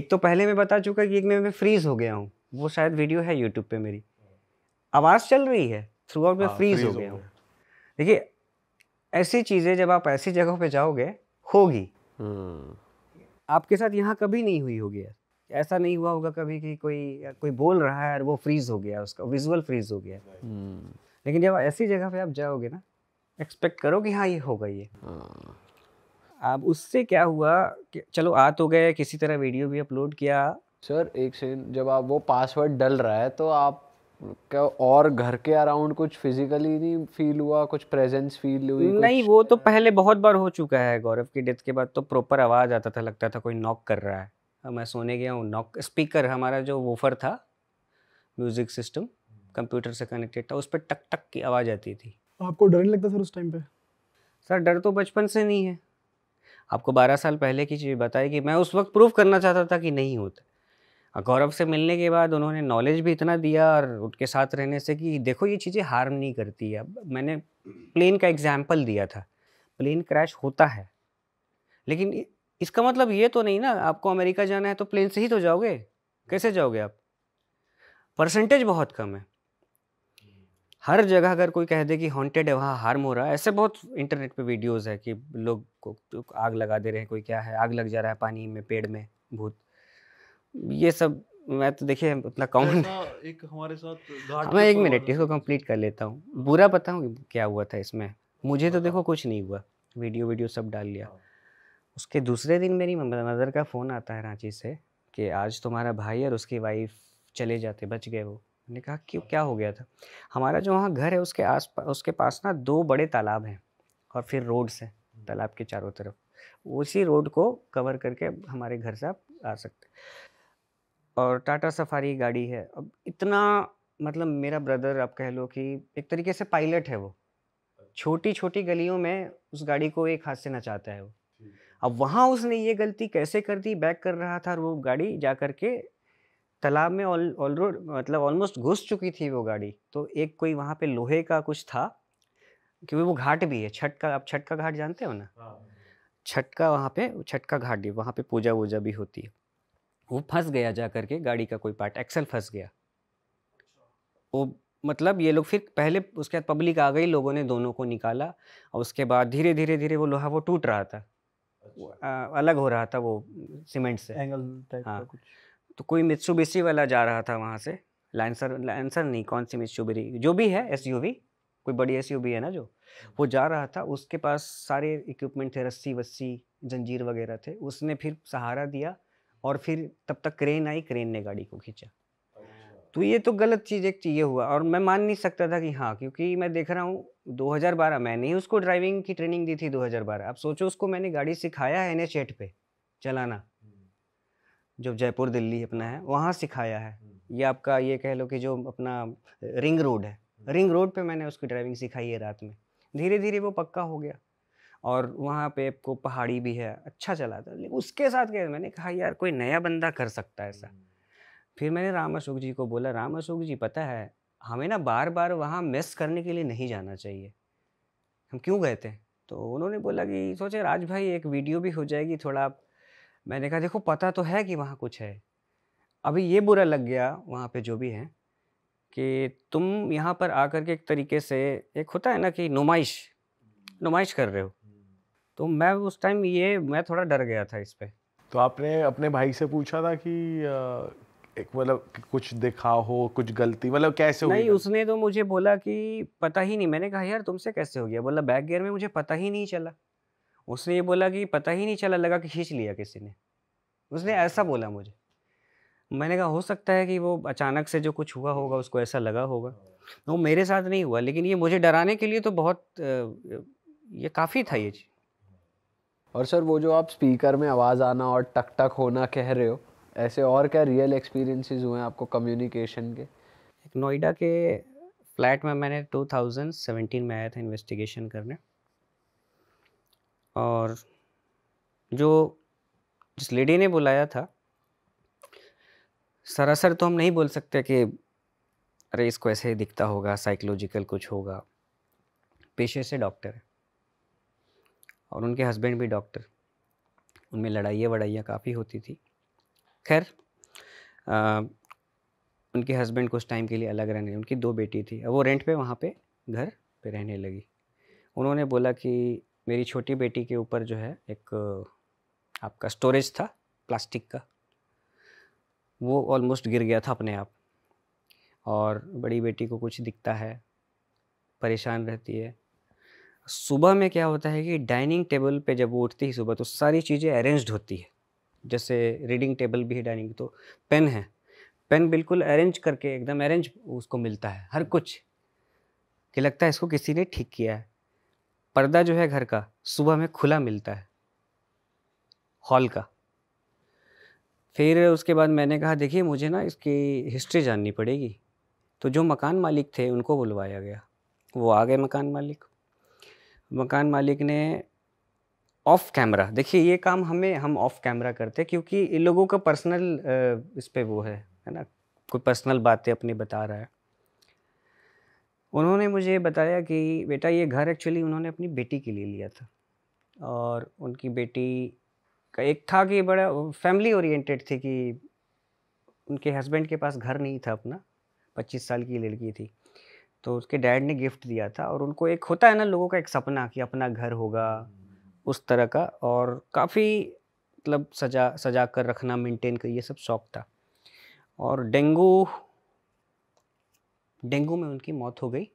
एक तो पहले मैं बता चुका कि एक में मैं फ्रीज हो गया हूँ वो शायद वीडियो है यूट्यूब पे मेरी आवाज़ चल रही है थ्रू आउट में फ्रीज हो गया हूँ देखिए ऐसी चीज़ें जब आप ऐसी जगहों पे जाओगे होगी हम्म। आपके साथ यहाँ कभी नहीं हुई होगी यार ऐसा नहीं हुआ होगा कभी कि कोई कोई बोल रहा है और वो फ्रीज हो गया उसका विजुअल फ्रीज हो गया हम्म। लेकिन जब ऐसी जगह पे आप जाओगे ना एक्सपेक्ट करो कि हाँ ये होगा ये हाँ। अब उससे क्या हुआ कि चलो आ तो गए किसी तरह वीडियो भी अपलोड किया सर एक सेकेंड जब आप वो पासवर्ड डल रहा है तो आप क्या और घर के अराउंड कुछ फिजिकली नहीं फील हुआ कुछ प्रेजेंस फील हुई नहीं वो तो पहले बहुत बार हो चुका है गौरव की डेथ के बाद तो प्रॉपर आवाज़ आता था लगता था कोई नॉक कर रहा है मैं सोने गया हूँ नॉक स्पीकर हमारा जो वोफर था म्यूज़िक सिस्टम कंप्यूटर से कनेक्टेड था उस पर टक टक की आवाज़ आती थी आपको डर नहीं लगता सर उस टाइम पे सर डर तो बचपन से नहीं है आपको 12 साल पहले की चीज़ बताई कि मैं उस वक्त प्रूव करना चाहता था कि नहीं होता और गौरव से मिलने के बाद उन्होंने नॉलेज भी इतना दिया और उनके साथ रहने से कि देखो ये चीज़ें हार्म नहीं करती है अब मैंने प्लेन का एग्जाम्पल दिया था प्लेन क्रैश होता है लेकिन इसका मतलब ये तो नहीं ना आपको अमेरिका जाना है तो प्लेन से ही तो जाओगे कैसे जाओगे आप परसेंटेज बहुत कम है हर जगह अगर कोई कह दे कि हॉन्टेड है वहाँ हार्म हो रहा है ऐसे बहुत इंटरनेट पे वीडियोस है कि लोग को तो आग लगा दे रहे हैं कोई क्या है आग लग जा रहा है पानी में पेड़ में भूत ये सब मैं तो देखिए उतना कॉमन तो एक हमारे साथ हाँ, मैं एक मिनट इसको कंप्लीट कर लेता हूँ बुरा पता हूँ क्या हुआ था इसमें मुझे तो देखो कुछ नहीं हुआ वीडियो वीडियो सब डाल लिया हाँ। उसके दूसरे दिन मेरी मदर का फ़ोन आता है रांची से कि आज तुम्हारा भाई और उसकी वाइफ चले जाते बच गए वो मैंने कहा क्यों क्या हो गया था हमारा जो वहाँ घर है उसके आस उसके पास ना दो बड़े तालाब हैं और फिर रोड्स हैं तालाब के चारों तरफ उसी रोड को कवर करके हमारे घर से आप आ सकते और टाटा सफारी गाड़ी है अब इतना मतलब मेरा ब्रदर आप कह लो कि एक तरीके से पायलट है वो अच्छा। छोटी छोटी गलियों में उस गाड़ी को एक हाथ से नचाता है वो अब वहाँ उसने ये गलती कैसे कर दी बैक कर रहा था वो गाड़ी जा कर के तालाब में ऑल ऑल रोड मतलब ऑलमोस्ट घुस चुकी थी वो गाड़ी तो एक कोई वहाँ पे लोहे का कुछ था क्योंकि वो घाट भी है छठ का आप छठ का घाट जानते हो ना हाँ, हाँ। छठ का वहाँ पे छठ का घाट भी वहाँ पे पूजा वूजा भी होती है वो फंस गया जा करके गाड़ी का कोई पार्ट एक्सल फंस गया अच्छा। वो मतलब ये लोग फिर पहले उसके बाद पब्लिक आ गई लोगों ने दोनों को निकाला और उसके बाद धीरे धीरे धीरे वो लोहा वो टूट रहा था अच्छा। आ, अलग हो रहा था वो सीमेंट से एंगल टाइप हाँ। कुछ तो कोई मित्सुबिशी वाला जा रहा था वहाँ से लैंसर लैंसर नहीं कौन सी मित्सुबिरी जो भी है एस कोई बड़ी एस है ना जो हम्म। वो जा रहा था उसके पास सारे इक्विपमेंट थे रस्सी वस्सी जंजीर वगैरह थे उसने फिर सहारा दिया और फिर तब तक क्रेन आई क्रेन ने गाड़ी को खींचा अच्छा। तो ये तो गलत चीज़ एक चीज़ हुआ और मैं मान नहीं सकता था कि हाँ क्योंकि मैं देख रहा हूँ 2012 मैंने ही उसको ड्राइविंग की ट्रेनिंग दी थी 2012 अब सोचो उसको मैंने गाड़ी सिखाया है एन पे चलाना हम्म। जो जयपुर दिल्ली अपना है वहाँ सिखाया है हम्म। ये आपका ये कह लो कि जो अपना रिंग रोड है रिंग हम्म। रोड पे मैंने उसकी ड्राइविंग सिखाई है रात में धीरे धीरे वो पक्का हो गया और वहाँ पे आपको पहाड़ी भी है अच्छा चला था उसके साथ गया मैंने कहा यार कोई नया बंदा कर सकता है ऐसा फिर मैंने राम अशोक जी को बोला राम अशोक जी पता है हमें ना बार बार वहाँ मिस करने के लिए नहीं जाना चाहिए हम क्यों गए थे तो उन्होंने बोला कि सोचे राज भाई एक वीडियो भी हो जाएगी थोड़ा आप मैंने कहा देखो पता तो है कि वहाँ कुछ है अभी ये बुरा लग गया वहाँ पे जो भी है कि तुम यहाँ पर आकर के एक तरीके से एक होता है ना कि नुमाइश नुमाइश कर रहे हो तो मैं उस टाइम ये मैं थोड़ा डर गया था इस पर तो आपने अपने भाई से पूछा था कि आ, एक मतलब कुछ दिखा हो कुछ गलती मतलब कैसे नहीं उसने तो मुझे बोला कि पता ही नहीं मैंने कहा यार तुमसे कैसे हो गया बोला बैक गियर में मुझे पता ही नहीं चला उसने ये बोला कि पता ही नहीं चला लगा कि खींच लिया किसी ने उसने ऐसा अच्छा। बोला मुझे मैंने कहा हो सकता है कि वो अचानक से जो कुछ हुआ होगा उसको ऐसा लगा होगा वो मेरे साथ नहीं हुआ लेकिन ये मुझे डराने के लिए तो बहुत ये काफ़ी था ये चीज़ और सर वो जो आप स्पीकर में आवाज़ आना और टक टक होना कह रहे हो ऐसे और क्या रियल एक्सपीरियंसेस हुए हैं आपको कम्युनिकेशन के एक नोएडा के फ्लैट में मैंने 2017 में आया था इन्वेस्टिगेशन करने और जो जिस लेडी ने बुलाया था सरासर तो हम नहीं बोल सकते कि अरे इसको ऐसे दिखता होगा साइकोलॉजिकल कुछ होगा पेशे से डॉक्टर है और उनके हस्बैंड भी डॉक्टर उनमें लड़ाइयाँ वड़ाइयाँ काफ़ी होती थी खैर उनके हस्बैंड कुछ टाइम के लिए अलग रहने लगे उनकी दो बेटी थी वो रेंट पे वहाँ पे घर पे रहने लगी उन्होंने बोला कि मेरी छोटी बेटी के ऊपर जो है एक आपका स्टोरेज था प्लास्टिक का वो ऑलमोस्ट गिर गया था अपने आप और बड़ी बेटी को कुछ दिखता है परेशान रहती है सुबह में क्या होता है कि डाइनिंग टेबल पे जब वो उठती है सुबह तो सारी चीज़ें अरेंज्ड होती है जैसे रीडिंग टेबल भी है डाइनिंग तो पेन है पेन बिल्कुल अरेंज करके एकदम अरेंज उसको मिलता है हर कुछ कि लगता है इसको किसी ने ठीक किया है पर्दा जो है घर का सुबह में खुला मिलता है हॉल का फिर उसके बाद मैंने कहा देखिए मुझे ना इसकी हिस्ट्री जाननी पड़ेगी तो जो मकान मालिक थे उनको बुलवाया गया वो आ गए मकान मालिक मकान मालिक ने ऑफ कैमरा देखिए ये काम हमें हम ऑफ कैमरा करते हैं क्योंकि इन लोगों का पर्सनल इस पर वो है है ना कोई पर्सनल बातें अपनी बता रहा है उन्होंने मुझे बताया कि बेटा ये घर एक्चुअली उन्होंने अपनी बेटी के लिए लिया था और उनकी बेटी का एक था कि बड़ा फैमिली ओरिएंटेड थी कि उनके हस्बैंड के पास घर नहीं था अपना पच्चीस साल की लड़की थी तो उसके डैड ने गिफ्ट दिया था और उनको एक होता है ना लोगों का एक सपना कि अपना घर होगा उस तरह का और काफ़ी मतलब सजा सजा कर रखना मेंटेन कर ये सब शौक था और डेंगू डेंगू में उनकी मौत हो गई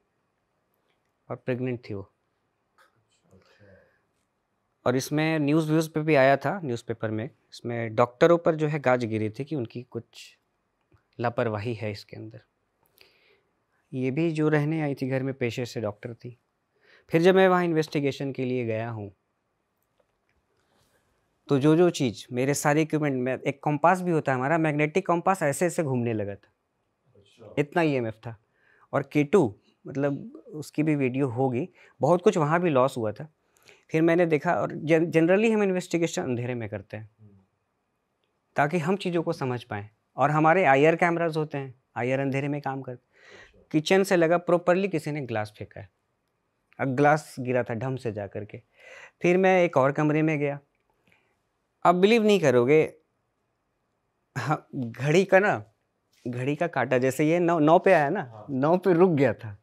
और प्रेग्नेंट थी वो और इसमें न्यूज़ व्यूज़ पे भी आया था न्यूज़पेपर में इसमें डॉक्टरों पर जो है गाज गिरी थी कि उनकी कुछ लापरवाही है इसके अंदर ये भी जो रहने आई थी घर में पेशे से डॉक्टर थी फिर जब मैं वहाँ इन्वेस्टिगेशन के लिए गया हूँ तो जो जो चीज़ मेरे सारे इक्विपमेंट में एक कॉम्पास भी होता है हमारा मैग्नेटिक कॉम्पास ऐसे ऐसे घूमने लगा था अच्छा। इतना ई e था और के मतलब उसकी भी वीडियो होगी बहुत कुछ वहाँ भी लॉस हुआ था फिर मैंने देखा और जनरली हम इन्वेस्टिगेशन अंधेरे में करते हैं हम्म। ताकि हम चीज़ों को समझ पाएँ और हमारे आयर कैमराज होते हैं आयर अंधेरे में काम करते किचन अच्छा। से लगा प्रॉपरली किसी ने ग्लास फेंका है अब ग्लास गिरा था ढम से जा कर के फिर मैं एक और कमरे में गया आप बिलीव नहीं करोगे हाँ घड़ी का ना घड़ी का काटा जैसे ये नौ नौ पे आया ना हाँ। नौ पे रुक गया था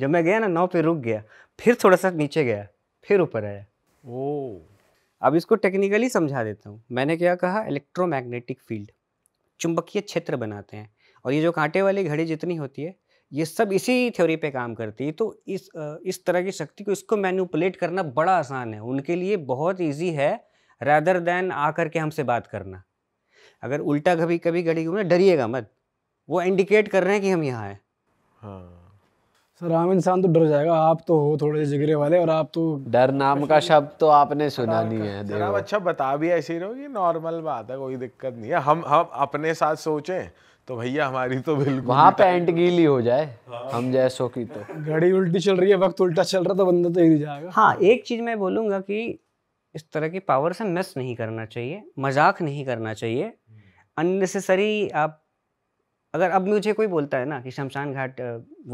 जब मैं गया ना नौ पे रुक गया फिर थोड़ा सा नीचे गया फिर ऊपर आया ओ अब इसको टेक्निकली समझा देता हूँ मैंने क्या कहा इलेक्ट्रोमैग्नेटिक फील्ड चुंबकीय क्षेत्र बनाते हैं और ये जो कांटे वाली घड़ी जितनी होती है ये सब इसी थ्योरी पे काम करती है तो इस इस तरह की शक्ति को इसको मैन्यूपलेट करना बड़ा आसान है उनके लिए बहुत ईजी है रैदर देन आकर के हमसे बात करना अगर उल्टा कभी कभी घड़ी घूमना डरिएगा मत वो इंडिकेट कर रहे हैं कि हम यहाँ हैं हाँ। सर आम इंसान तो डर जाएगा आप तो हो थोड़े जिगरे वाले और आप तो डर नाम का शब्द तो आपने सुना नहीं है सर आप अच्छा बता भी ऐसे रहो कि नॉर्मल बात है कोई दिक्कत नहीं है हम हम अपने साथ सोचें तो भैया हमारी तो बिल्कुल वहाँ पैंट गीली हो जाए हाँ। हम जैसो की तो घड़ी उल्टी चल रही है वक्त उल्टा चल रहा तो बंदा तो ही जाएगा हाँ एक चीज़ मैं बोलूंगा की इस तरह की पावर से मिस नहीं करना चाहिए मजाक नहीं करना चाहिए अननेसेसरी आप अगर अब मुझे कोई बोलता है ना कि शमशान घाट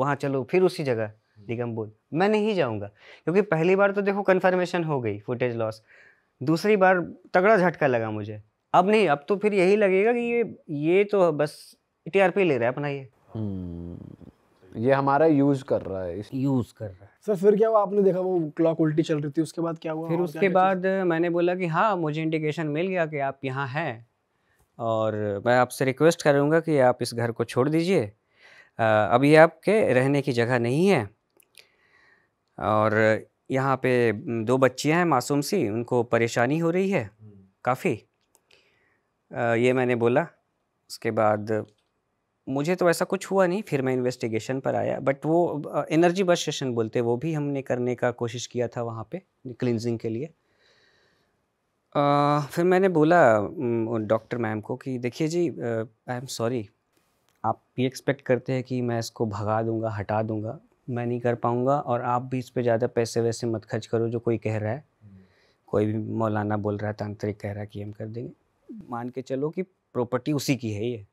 वहाँ चलो फिर उसी जगह हम्म। निगम मैं नहीं जाऊँगा क्योंकि पहली बार तो देखो कन्फर्मेशन हो गई फुटेज लॉस दूसरी बार तगड़ा झटका लगा मुझे अब नहीं अब तो फिर यही लगेगा कि ये ये तो बस टी ले रहा है अपना ये हम्म। ये हमारा यूज कर रहा है यूज कर रहा है सर फिर क्या हुआ आपने देखा वो क्लॉक उल्टी चल रही थी उसके बाद क्या हुआ फिर उसके बाद मैंने बोला कि हाँ मुझे इंडिकेशन मिल गया कि आप यहाँ हैं और मैं आपसे रिक्वेस्ट करूँगा कि आप इस घर को छोड़ दीजिए अब ये आपके रहने की जगह नहीं है और यहाँ पे दो बच्चियाँ हैं मासूम सी उनको परेशानी हो रही है हम्म। काफ़ी ये मैंने बोला उसके बाद मुझे तो ऐसा कुछ हुआ नहीं फिर मैं इन्वेस्टिगेशन पर आया बट वो एनर्जी बस सेशन बोलते वो भी हमने करने का कोशिश किया था वहाँ पे क्लिनजिंग के लिए आ, फिर मैंने बोला डॉक्टर मैम को कि देखिए जी आई एम सॉरी आप ये एक्सपेक्ट करते हैं कि मैं इसको भगा दूंगा हटा दूंगा मैं नहीं कर पाऊँगा और आप भी इस पर ज़्यादा पैसे वैसे मत खर्च करो जो कोई कह रहा है कोई भी मौलाना बोल रहा है तांत्रिक कह रहा है कि हम कर देंगे मान के चलो कि प्रॉपर्टी उसी की है ये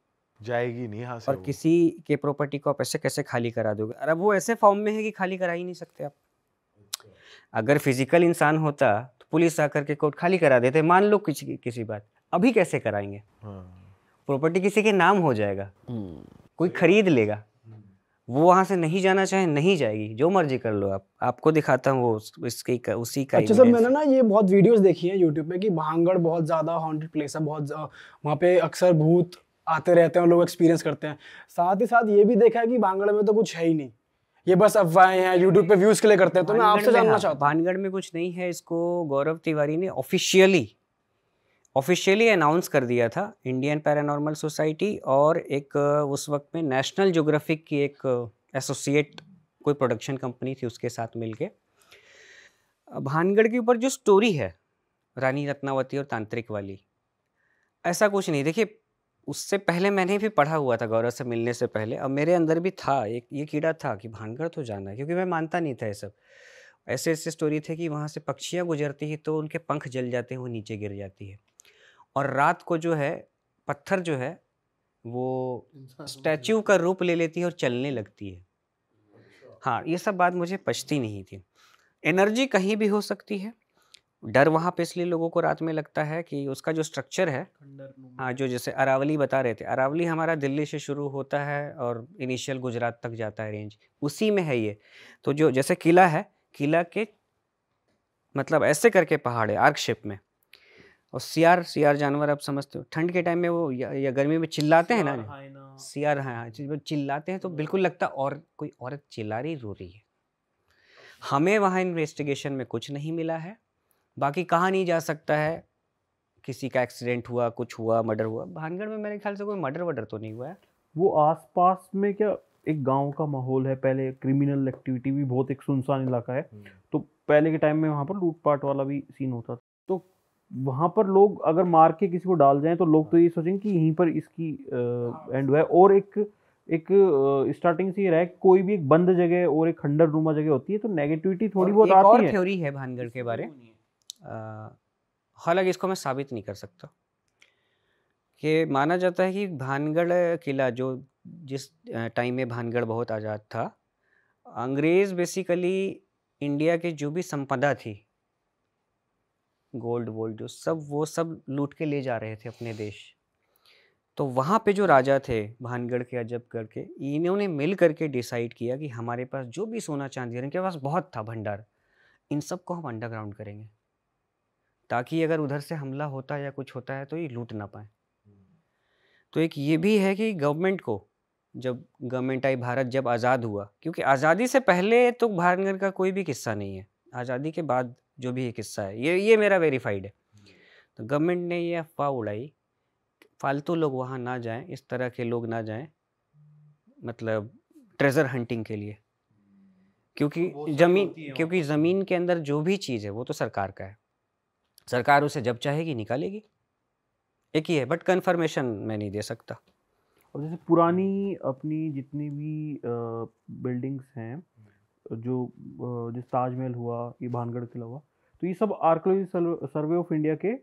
जाएगी नहीं हाँ और किसी के प्रॉपर्टी को आप ऐसे कैसे खाली करा दोगे अरे वो ऐसे फॉर्म में है कि खाली करा ही नहीं सकते आप अगर फिजिकल इंसान होता तो पुलिस आकर के कोर्ट खाली करा देते मान लो किसी किसी बात अभी कैसे कराएंगे प्रॉपर्टी हाँ। किसी के नाम हो जाएगा हम्म। कोई खरीद लेगा वो वहां से नहीं जाना चाहे नहीं जाएगी जो मर्जी कर लो आप आपको दिखाता हूँ वो इसकी उसी का अच्छा सर मैंने ना ये बहुत वीडियोस देखी हैं यूट्यूब पे कि भांगड़ बहुत ज़्यादा हॉन्टेड प्लेस है बहुत वहाँ पे अक्सर भूत आते रहते हैं और लोग एक्सपीरियंस करते हैं साथ ही साथ ये भी देखा है कि भानगढ़ में तो कुछ है ही नहीं ये बस अफवाहें हैं यूट्यूब पे व्यूज के लिए करते हैं तो मैं आपसे जानना हाँ, चाहता हूँ भानगढ़ में कुछ नहीं है इसको गौरव तिवारी ने ऑफिशियली ऑफिशियली अनाउंस कर दिया था इंडियन पैरानॉर्मल सोसाइटी और एक उस वक्त में नेशनल जोग्राफिक की एक एसोसिएट कोई प्रोडक्शन कंपनी थी उसके साथ के भानगढ़ के ऊपर जो स्टोरी है रानी रत्नावती और तांत्रिक वाली ऐसा कुछ नहीं देखिए उससे पहले मैंने भी पढ़ा हुआ था गौरव से मिलने से पहले अब मेरे अंदर भी था एक ये कीड़ा था कि भानगढ़ तो जाना है क्योंकि मैं मानता नहीं था ये सब ऐसे ऐसे स्टोरी थे कि वहाँ से पक्षियाँ गुजरती हैं तो उनके पंख जल जाते हैं वो नीचे गिर जाती है और रात को जो है पत्थर जो है वो स्टैचू का रूप ले लेती है और चलने लगती है अच्छा। हाँ ये सब बात मुझे पछती नहीं थी एनर्जी कहीं भी हो सकती है डर वहाँ पे इसलिए लोगों को रात में लगता है कि उसका जो स्ट्रक्चर है हाँ जो जैसे अरावली बता रहे थे अरावली हमारा दिल्ली से शुरू होता है और इनिशियल गुजरात तक जाता है रेंज उसी में है ये तो जो जैसे किला है किला के मतलब ऐसे करके पहाड़ है आर्क शेप में और सियार सियार जानवर आप समझते हो ठंड के टाइम में वो या, या गर्मी में चिल्लाते हैं ना सियार हाँ हाँ चिल्लाते हैं तो हाँ। बिल्कुल लगता और कोई औरत चिल्ला रही रो रही है हमें वहाँ इन्वेस्टिगेशन में कुछ नहीं मिला है बाकी कहाँ नहीं जा सकता है किसी का एक्सीडेंट हुआ कुछ हुआ मर्डर हुआ भानगढ़ में मेरे ख्याल से कोई मर्डर वर्डर तो नहीं हुआ है वो आसपास में क्या एक गांव का माहौल है पहले क्रिमिनल एक्टिविटी भी बहुत एक सुनसान इलाका है हम्म। तो पहले के टाइम में वहाँ पर लूटपाट वाला भी सीन होता था तो वहाँ पर लोग अगर मार के किसी को डाल जाएं तो लोग तो ये सोचेंगे कि यहीं पर इसकी एंड हाँ। हुआ है और एक एक स्टार्टिंग से ये रहा है कोई भी एक बंद जगह और एक खंडर रूमा जगह होती है तो नेगेटिविटी थोड़ी बहुत आती है थ्योरी है भानगढ़ के बारे में हालांकि इसको मैं साबित नहीं कर सकता कि माना जाता है कि भानगढ़ किला जो जिस टाइम में भानगढ़ बहुत आज़ाद था अंग्रेज़ बेसिकली इंडिया के जो भी संपदा थी गोल्ड वोल्ड जो सब वो सब लूट के ले जा रहे थे अपने देश तो वहाँ पे जो राजा थे भानगढ़ के अजबगढ़ के इन्होंने मिल करके डिसाइड किया कि हमारे पास जो भी सोना चांदी इनके पास बहुत था भंडार इन सब को हम अंडरग्राउंड करेंगे ताकि अगर उधर से हमला होता है या कुछ होता है तो ये लूट ना पाए हम्म। तो एक ये भी है कि गवर्नमेंट को जब गवर्नमेंट आई भारत जब आज़ाद हुआ क्योंकि आज़ादी से पहले तो भारतनगर का कोई भी किस्सा नहीं है आज़ादी के बाद जो भी एक किस्सा है ये ये मेरा वेरीफाइड है हम्म। तो गवर्नमेंट ने ये अफवाह उड़ाई फालतू लोग वहाँ ना जाएं इस तरह के लोग ना जाएं मतलब ट्रेजर हंटिंग के लिए हम्म। क्योंकि तो जमीन क्योंकि ज़मीन के अंदर जो भी चीज़ है वो तो सरकार का है सरकार उसे जब चाहेगी निकालेगी एक ही है बट कन्फर्मेशन मैं नहीं दे सकता और जैसे पुरानी अपनी जितनी भी बिल्डिंग्स हैं जो जिस ताजमहल हुआ ये भानगढ़ किला हुआ तो ये सब आर्कोलॉजी सर्वे ऑफ इंडिया के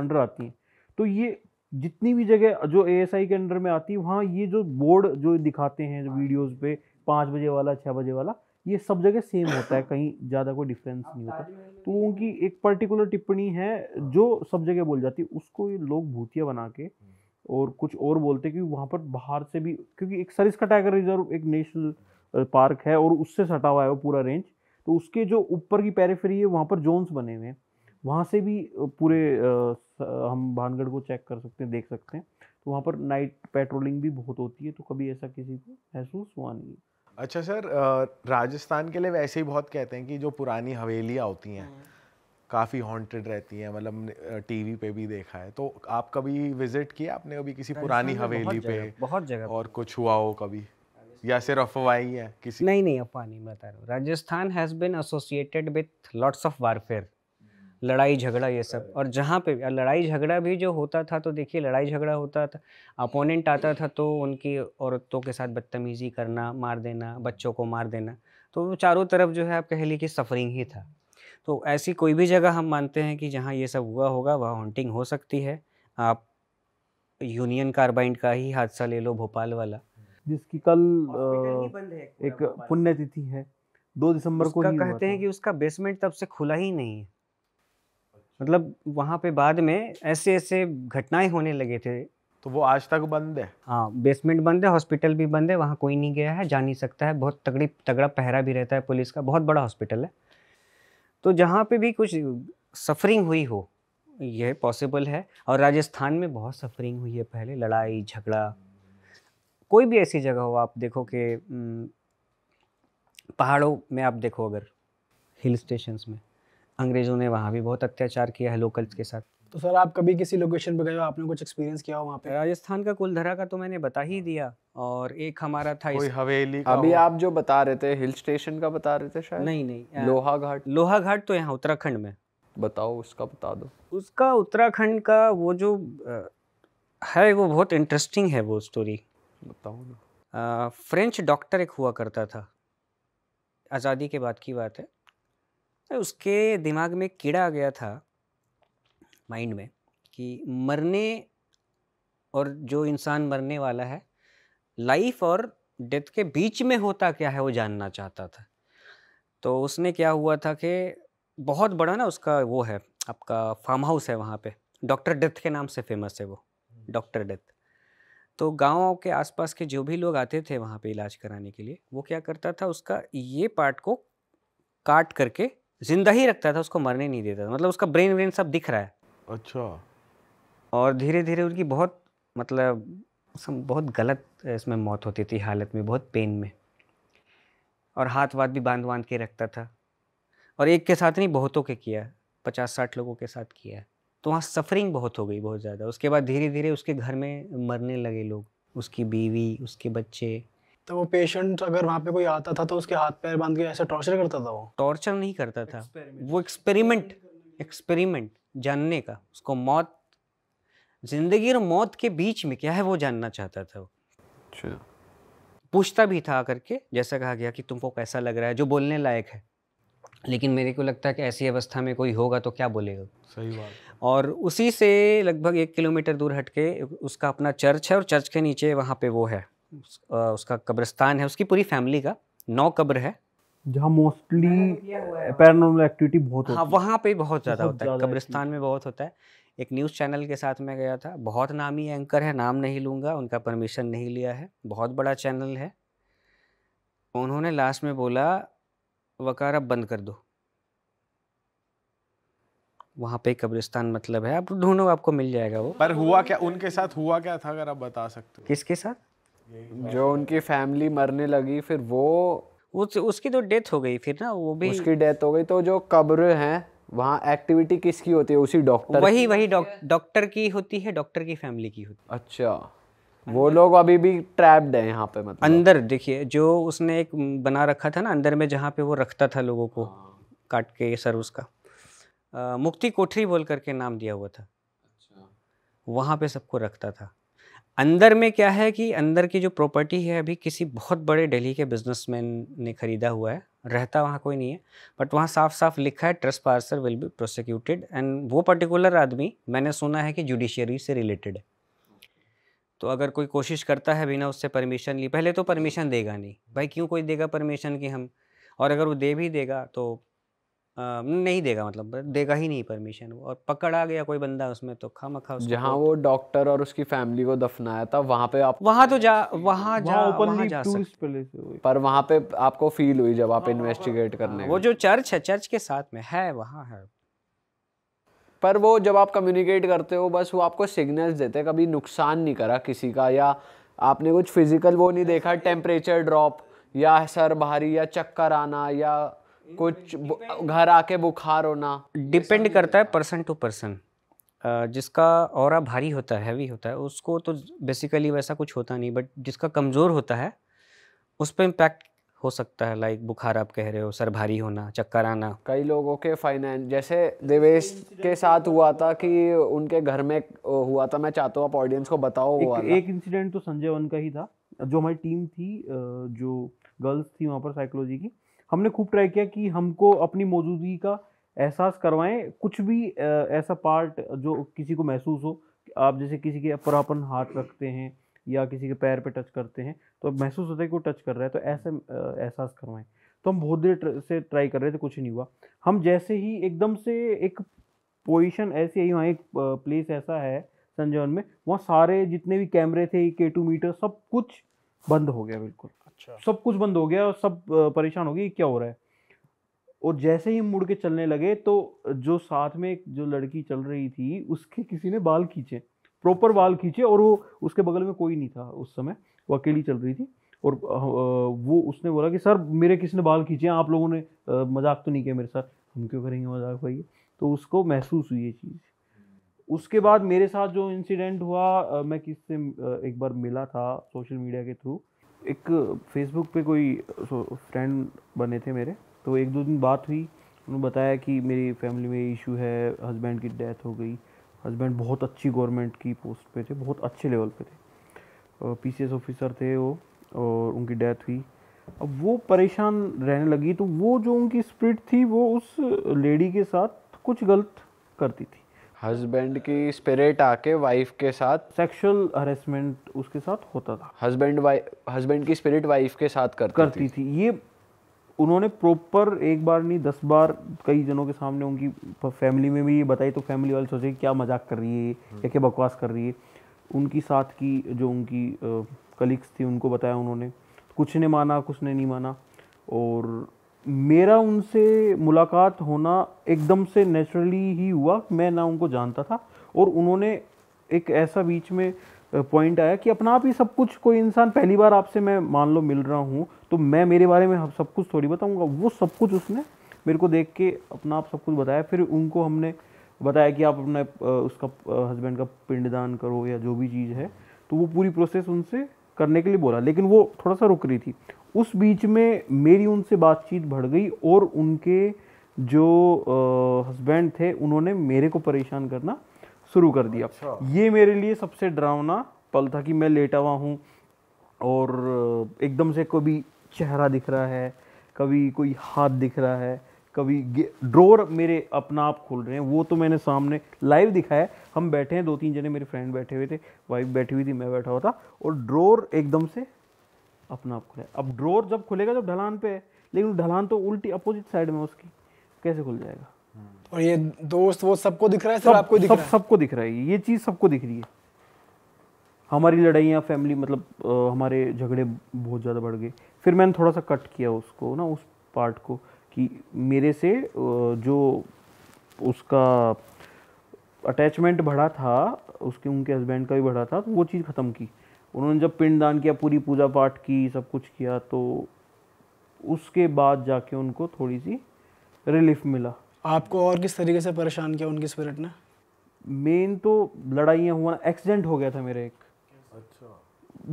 अंडर आती हैं तो ये जितनी भी जगह जो ए के अंडर में आती है वहाँ ये जो बोर्ड जो दिखाते हैं जो वीडियोज़ पे पाँच बजे वाला छः बजे वाला ये सब जगह सेम होता है कहीं ज़्यादा कोई डिफरेंस नहीं होता तो उनकी एक पर्टिकुलर टिप्पणी है जो सब जगह बोल जाती है उसको ये लोग भूतिया बना के और कुछ और बोलते हैं क्योंकि वहाँ पर बाहर से भी क्योंकि एक सरिस्का टाइगर रिजर्व एक नेशनल पार्क है और उससे सटा हुआ है वो पूरा रेंज तो उसके जो ऊपर की पैरेफेरी है वहाँ पर जोन्स बने हुए हैं वहाँ से भी पूरे हम भानगढ़ को चेक कर सकते हैं देख सकते हैं तो वहाँ पर नाइट पेट्रोलिंग भी बहुत होती है तो कभी ऐसा किसी को महसूस हुआ नहीं अच्छा सर राजस्थान के लिए वैसे ही बहुत कहते हैं कि जो पुरानी हवेलियाँ होती हैं हम्म। काफ़ी हॉन्टेड रहती हैं मतलब टीवी पे भी देखा है तो आप कभी विजिट किया आपने कभी किसी पुरानी हवेली पे बहुत जगह और कुछ हुआ हो कभी या सिर्फ अफवाह है किसी नहीं नहीं अफवाह नहीं बता रहा हूँ Rajasthan has been associated with lots of warfare लड़ाई झगड़ा ये सब और जहाँ पे लड़ाई झगड़ा भी जो होता था तो देखिए लड़ाई झगड़ा होता था अपोनेंट आता था तो उनकी औरतों के साथ बदतमीज़ी करना मार देना बच्चों को मार देना तो चारों तरफ जो है आप कह लीजिए कि सफरिंग ही था तो ऐसी कोई भी जगह हम मानते हैं कि जहाँ ये सब हुआ होगा वहाँ हॉन्टिंग हो सकती है आप यूनियन कार्बाइंड का ही हादसा ले लो भोपाल वाला जिसकी कल एक पुण्यतिथि है दो दिसंबर को कहते हैं कि उसका बेसमेंट तब से खुला ही नहीं है मतलब वहाँ पे बाद में ऐसे ऐसे घटनाएं होने लगे थे तो वो आज तक बंद है हाँ बेसमेंट बंद है हॉस्पिटल भी बंद है वहाँ कोई नहीं गया है जा नहीं सकता है बहुत तगड़ी तगड़ा पहरा भी रहता है पुलिस का बहुत बड़ा हॉस्पिटल है तो जहाँ पे भी कुछ सफरिंग हुई हो यह पॉसिबल है और राजस्थान में बहुत सफरिंग हुई है पहले लड़ाई झगड़ा कोई भी ऐसी जगह हो आप देखो कि पहाड़ों में आप देखो अगर हिल स्टेशंस में अंग्रेज़ों ने वहाँ भी बहुत अत्याचार किया है लोकल्स के साथ तो सर आप कभी किसी लोकेशन पर गए हो आपने कुछ एक्सपीरियंस किया हो वहाँ पे राजस्थान का कुलधरा का तो मैंने बता ही दिया और एक हमारा था कोई हवेली का अभी आप जो बता रहे थे हिल स्टेशन का बता रहे थे शायद नहीं नहीं लोहा घाट लोहा घाट तो यहाँ उत्तराखंड में बताओ उसका बता दो उसका उत्तराखंड का वो जो है वो बहुत इंटरेस्टिंग है वो स्टोरी बताओ ना फ्रेंच डॉक्टर एक हुआ करता था आज़ादी के बाद की बात है तो उसके दिमाग में कीड़ा आ गया था माइंड में कि मरने और जो इंसान मरने वाला है लाइफ और डेथ के बीच में होता क्या है वो जानना चाहता था तो उसने क्या हुआ था कि बहुत बड़ा ना उसका वो है आपका फार्म हाउस है वहाँ पे डॉक्टर डेथ के नाम से फेमस है वो डॉक्टर हम्म। डेथ तो गाँव के आसपास के जो भी लोग आते थे वहाँ पे इलाज कराने के लिए वो क्या करता था उसका ये पार्ट को काट करके जिंदा ही रखता था उसको मरने नहीं देता था मतलब उसका ब्रेन व्रेन सब दिख रहा है अच्छा और धीरे धीरे उनकी बहुत मतलब बहुत गलत इसमें मौत होती थी हालत में बहुत पेन में और हाथ वाथ भी बांध बांध के रखता था और एक के साथ नहीं बहुतों के किया पचास साठ लोगों के साथ किया तो वहाँ सफरिंग बहुत हो गई बहुत ज़्यादा उसके बाद धीरे धीरे उसके घर में मरने लगे लोग उसकी बीवी उसके बच्चे तो वो पेशेंट अगर वहाँ पे कोई आता था तो उसके हाथ पैर बांध के ऐसे टॉर्चर करता था वो टॉर्चर नहीं करता था वो एक्सपेरिमेंट एक्सपेरिमेंट जानने का उसको मौत जिंदगी और मौत के बीच में क्या है वो जानना चाहता था वो अच्छा। पूछता भी था करके जैसा कहा गया कि तुमको कैसा लग रहा है जो बोलने लायक है लेकिन मेरे को लगता है कि ऐसी अवस्था में कोई होगा तो क्या बोलेगा सही बात और उसी से लगभग एक किलोमीटर दूर हटके उसका अपना चर्च है और चर्च के नीचे वहाँ पे वो है उसका कब्रिस्तान है उसकी पूरी फैमिली का नौ कब्र है जहाँ मोस्टली पैरानॉर्मल एक्टिविटी बहुत हाँ, होती हाँ वहाँ पे बहुत ज़्यादा होता है कब्रिस्तान में बहुत होता है एक न्यूज़ चैनल के साथ मैं गया था बहुत नामी एंकर है नाम नहीं लूँगा उनका परमिशन नहीं लिया है बहुत बड़ा चैनल है उन्होंने लास्ट में बोला वकार अब बंद कर दो वहाँ पे कब्रिस्तान मतलब है आप ढूंढो आपको मिल जाएगा वो पर हुआ क्या उनके साथ हुआ क्या था अगर आप बता सकते हो किसके साथ जो उनकी फैमिली मरने लगी फिर वो उस, उसकी तो डेथ हो गई फिर ना वो भी उसकी डेथ हो गई तो जो कब्र है वहाँ एक्टिविटी किसकी होती है उसी डॉक्टर वही वही डॉक्टर की होती है डॉक्टर की फैमिली की होती है अच्छा वो लोग अभी भी ट्रैप्ड है यहाँ पे मतलब अंदर देखिए जो उसने एक बना रखा था ना अंदर में जहाँ पे वो रखता था लोगों को हाँ। काट के सर उसका आ, मुक्ति कोठरी बोल करके नाम दिया हुआ था अच्छा। वहाँ पे सबको रखता था अंदर में क्या है कि अंदर की जो प्रॉपर्टी है अभी किसी बहुत बड़े दिल्ली के बिजनेसमैन ने खरीदा हुआ है रहता वहाँ कोई नहीं है बट वहाँ साफ साफ लिखा है trespasser will be prosecuted and वो पर्टिकुलर आदमी मैंने सुना है कि जुडिशियरी से रिलेटेड है तो अगर कोई कोशिश करता है बिना उससे परमिशन ली पहले तो परमिशन देगा नहीं भाई क्यों कोई देगा परमिशन कि हम और अगर वो दे भी देगा तो आ, नहीं देगा मतलब देगा ही नहीं परमिशन वो और पकड़ा गया कोई बंदा उसमें तो खा मखा जहाँ वो डॉक्टर और उसकी फैमिली को दफनाया था वहाँ पे आप वहाँ तो जा वहाँ जा वहाँ जा सकते पर वहाँ पे आपको फील हुई जब आप इन्वेस्टिगेट हाँ, हाँ, हाँ, करने वो जो चर्च है चर्च के साथ में है वहाँ है पर वो जब आप कम्युनिकेट करते हो बस वो आपको सिग्नल्स देते कभी नुकसान नहीं करा किसी का या आपने कुछ फिजिकल वो नहीं देखा टेम्परेचर ड्रॉप या सर भारी या चक्कर आना या कुछ घर आके बुखार होना डिपेंड करता है पर्सन टू पर्सन जिसका और भारी होता है हैवी होता है उसको तो बेसिकली वैसा कुछ होता नहीं बट जिसका कमज़ोर होता है उस पर इम्पैक्ट हो सकता है लाइक बुखार आप कह रहे हो सर भारी होना चक्कर आना कई लोगों के फाइनेंस जैसे देवेश के साथ हुआ था कि उनके घर में हुआ था मैं चाहता हूँ आप ऑडियंस को बताओ एक, हुआ एक इंसिडेंट तो संजय वन का ही था जो हमारी टीम थी जो गर्ल्स थी वहाँ पर साइकोलॉजी की हमने खूब ट्राई किया कि हमको अपनी मौजूदगी का एहसास करवाएं कुछ भी ऐसा पार्ट जो किसी को महसूस हो आप जैसे किसी के ऊपर अपन हाथ रखते हैं या किसी के पैर पे टच करते हैं तो महसूस होता है कि वो टच कर रहा है तो ऐसे एहसास करवाएं तो हम बहुत देर से ट्राई कर रहे थे कुछ नहीं हुआ हम जैसे ही एकदम से एक पोजिशन ऐसी आई वहाँ एक प्लेस ऐसा है संजौन में वहाँ सारे जितने भी कैमरे थे के टू मीटर सब कुछ बंद हो गया बिल्कुल अच्छा सब कुछ बंद हो गया और सब परेशान हो गए क्या हो रहा है और जैसे ही मुड़ के चलने लगे तो जो साथ में जो लड़की चल रही थी उसके किसी ने बाल खींचे प्रॉपर बाल खींचे और वो उसके बगल में कोई नहीं था उस समय वो अकेली चल रही थी और वो उसने बोला कि सर मेरे किसी ने बाल खींचे आप लोगों ने मजाक तो नहीं किया मेरे साथ हम क्यों करेंगे मजाक भाई तो उसको महसूस हुई ये चीज़ उसके बाद मेरे साथ जो इंसिडेंट हुआ मैं किससे एक बार मिला था सोशल मीडिया के थ्रू एक फेसबुक पे कोई फ्रेंड बने थे मेरे तो एक दो दिन बात हुई उन्होंने बताया कि मेरी फैमिली में इशू है हस्बैंड की डेथ हो गई हस्बैंड बहुत अच्छी गवर्नमेंट की पोस्ट पे थे बहुत अच्छे लेवल पे थे पीसीएस ऑफिसर थे वो और उनकी डेथ हुई अब वो परेशान रहने लगी तो वो जो उनकी स्प्रिट थी वो उस लेडी के साथ कुछ गलत करती थी हस्बैंड की स्पिरिट आके वाइफ के साथ सेक्सुअल हरेसमेंट उसके साथ होता था हस्बैंड हस्बैंड की स्पिरिट वाइफ के साथ करती, करती थी।, थी ये उन्होंने प्रॉपर एक बार नहीं दस बार कई जनों के सामने उनकी फैमिली में भी ये बताई तो फैमिली वाले सोचे क्या मजाक कर रही है या हम्म। क्या बकवास कर रही है उनकी साथ की जो उनकी कलीग्स थी उनको बताया उन्होंने कुछ ने माना कुछ ने नहीं माना और मेरा उनसे मुलाकात होना एकदम से नेचुरली ही हुआ मैं ना उनको जानता था और उन्होंने एक ऐसा बीच में पॉइंट आया कि अपना आप ही सब कुछ कोई इंसान पहली बार आपसे मैं मान लो मिल रहा हूँ तो मैं मेरे बारे में सब कुछ थोड़ी बताऊँगा वो सब कुछ उसने मेरे को देख के अपना आप सब कुछ बताया फिर उनको हमने बताया कि आप अपने उसका हस्बैंड का पिंडदान करो या जो भी चीज़ है तो वो पूरी प्रोसेस उनसे करने के लिए बोला लेकिन वो थोड़ा सा रुक रही थी उस बीच में मेरी उनसे बातचीत बढ़ गई और उनके जो हस्बैंड थे उन्होंने मेरे को परेशान करना शुरू कर दिया अच्छा। ये मेरे लिए सबसे डरावना पल था कि मैं लेटा हुआ हूँ और एकदम से कभी चेहरा दिख रहा है कभी कोई हाथ दिख रहा है कभी ड्रोर मेरे अपना आप खोल रहे हैं वो तो मैंने सामने लाइव दिखाया हम बैठे हैं दो तीन जने मेरे फ्रेंड बैठे हुए थे वाइफ बैठी हुई थी मैं बैठा हुआ था और ड्रोर एकदम से अपना आप खुला अब ड्रोर जब खुलेगा जब तो ढलान पे है लेकिन ढलान तो उल्टी अपोजिट साइड में उसकी कैसे खुल जाएगा और ये दोस्त वो सबको दिख रहा है सब, आपको दिख सब, रहा है सबको दिख रहा है ये चीज़ सबको दिख रही है हमारी लड़ाइयाँ फैमिली मतलब आ, हमारे झगड़े बहुत ज़्यादा बढ़ गए फिर मैंने थोड़ा सा कट किया उसको ना उस पार्ट को कि मेरे से जो उसका अटैचमेंट बढ़ा था उसके उनके हस्बैंड का भी बढ़ा था तो वो चीज़ ख़त्म की उन्होंने जब पिंडदान किया पूरी पूजा पाठ की सब कुछ किया तो उसके बाद जाके उनको थोड़ी सी रिलीफ मिला आपको और किस तरीके से परेशान किया उनकी स्पिरिट ने मेन तो लड़ाइयाँ हुआ एक्सीडेंट हो गया था मेरे एक अच्छा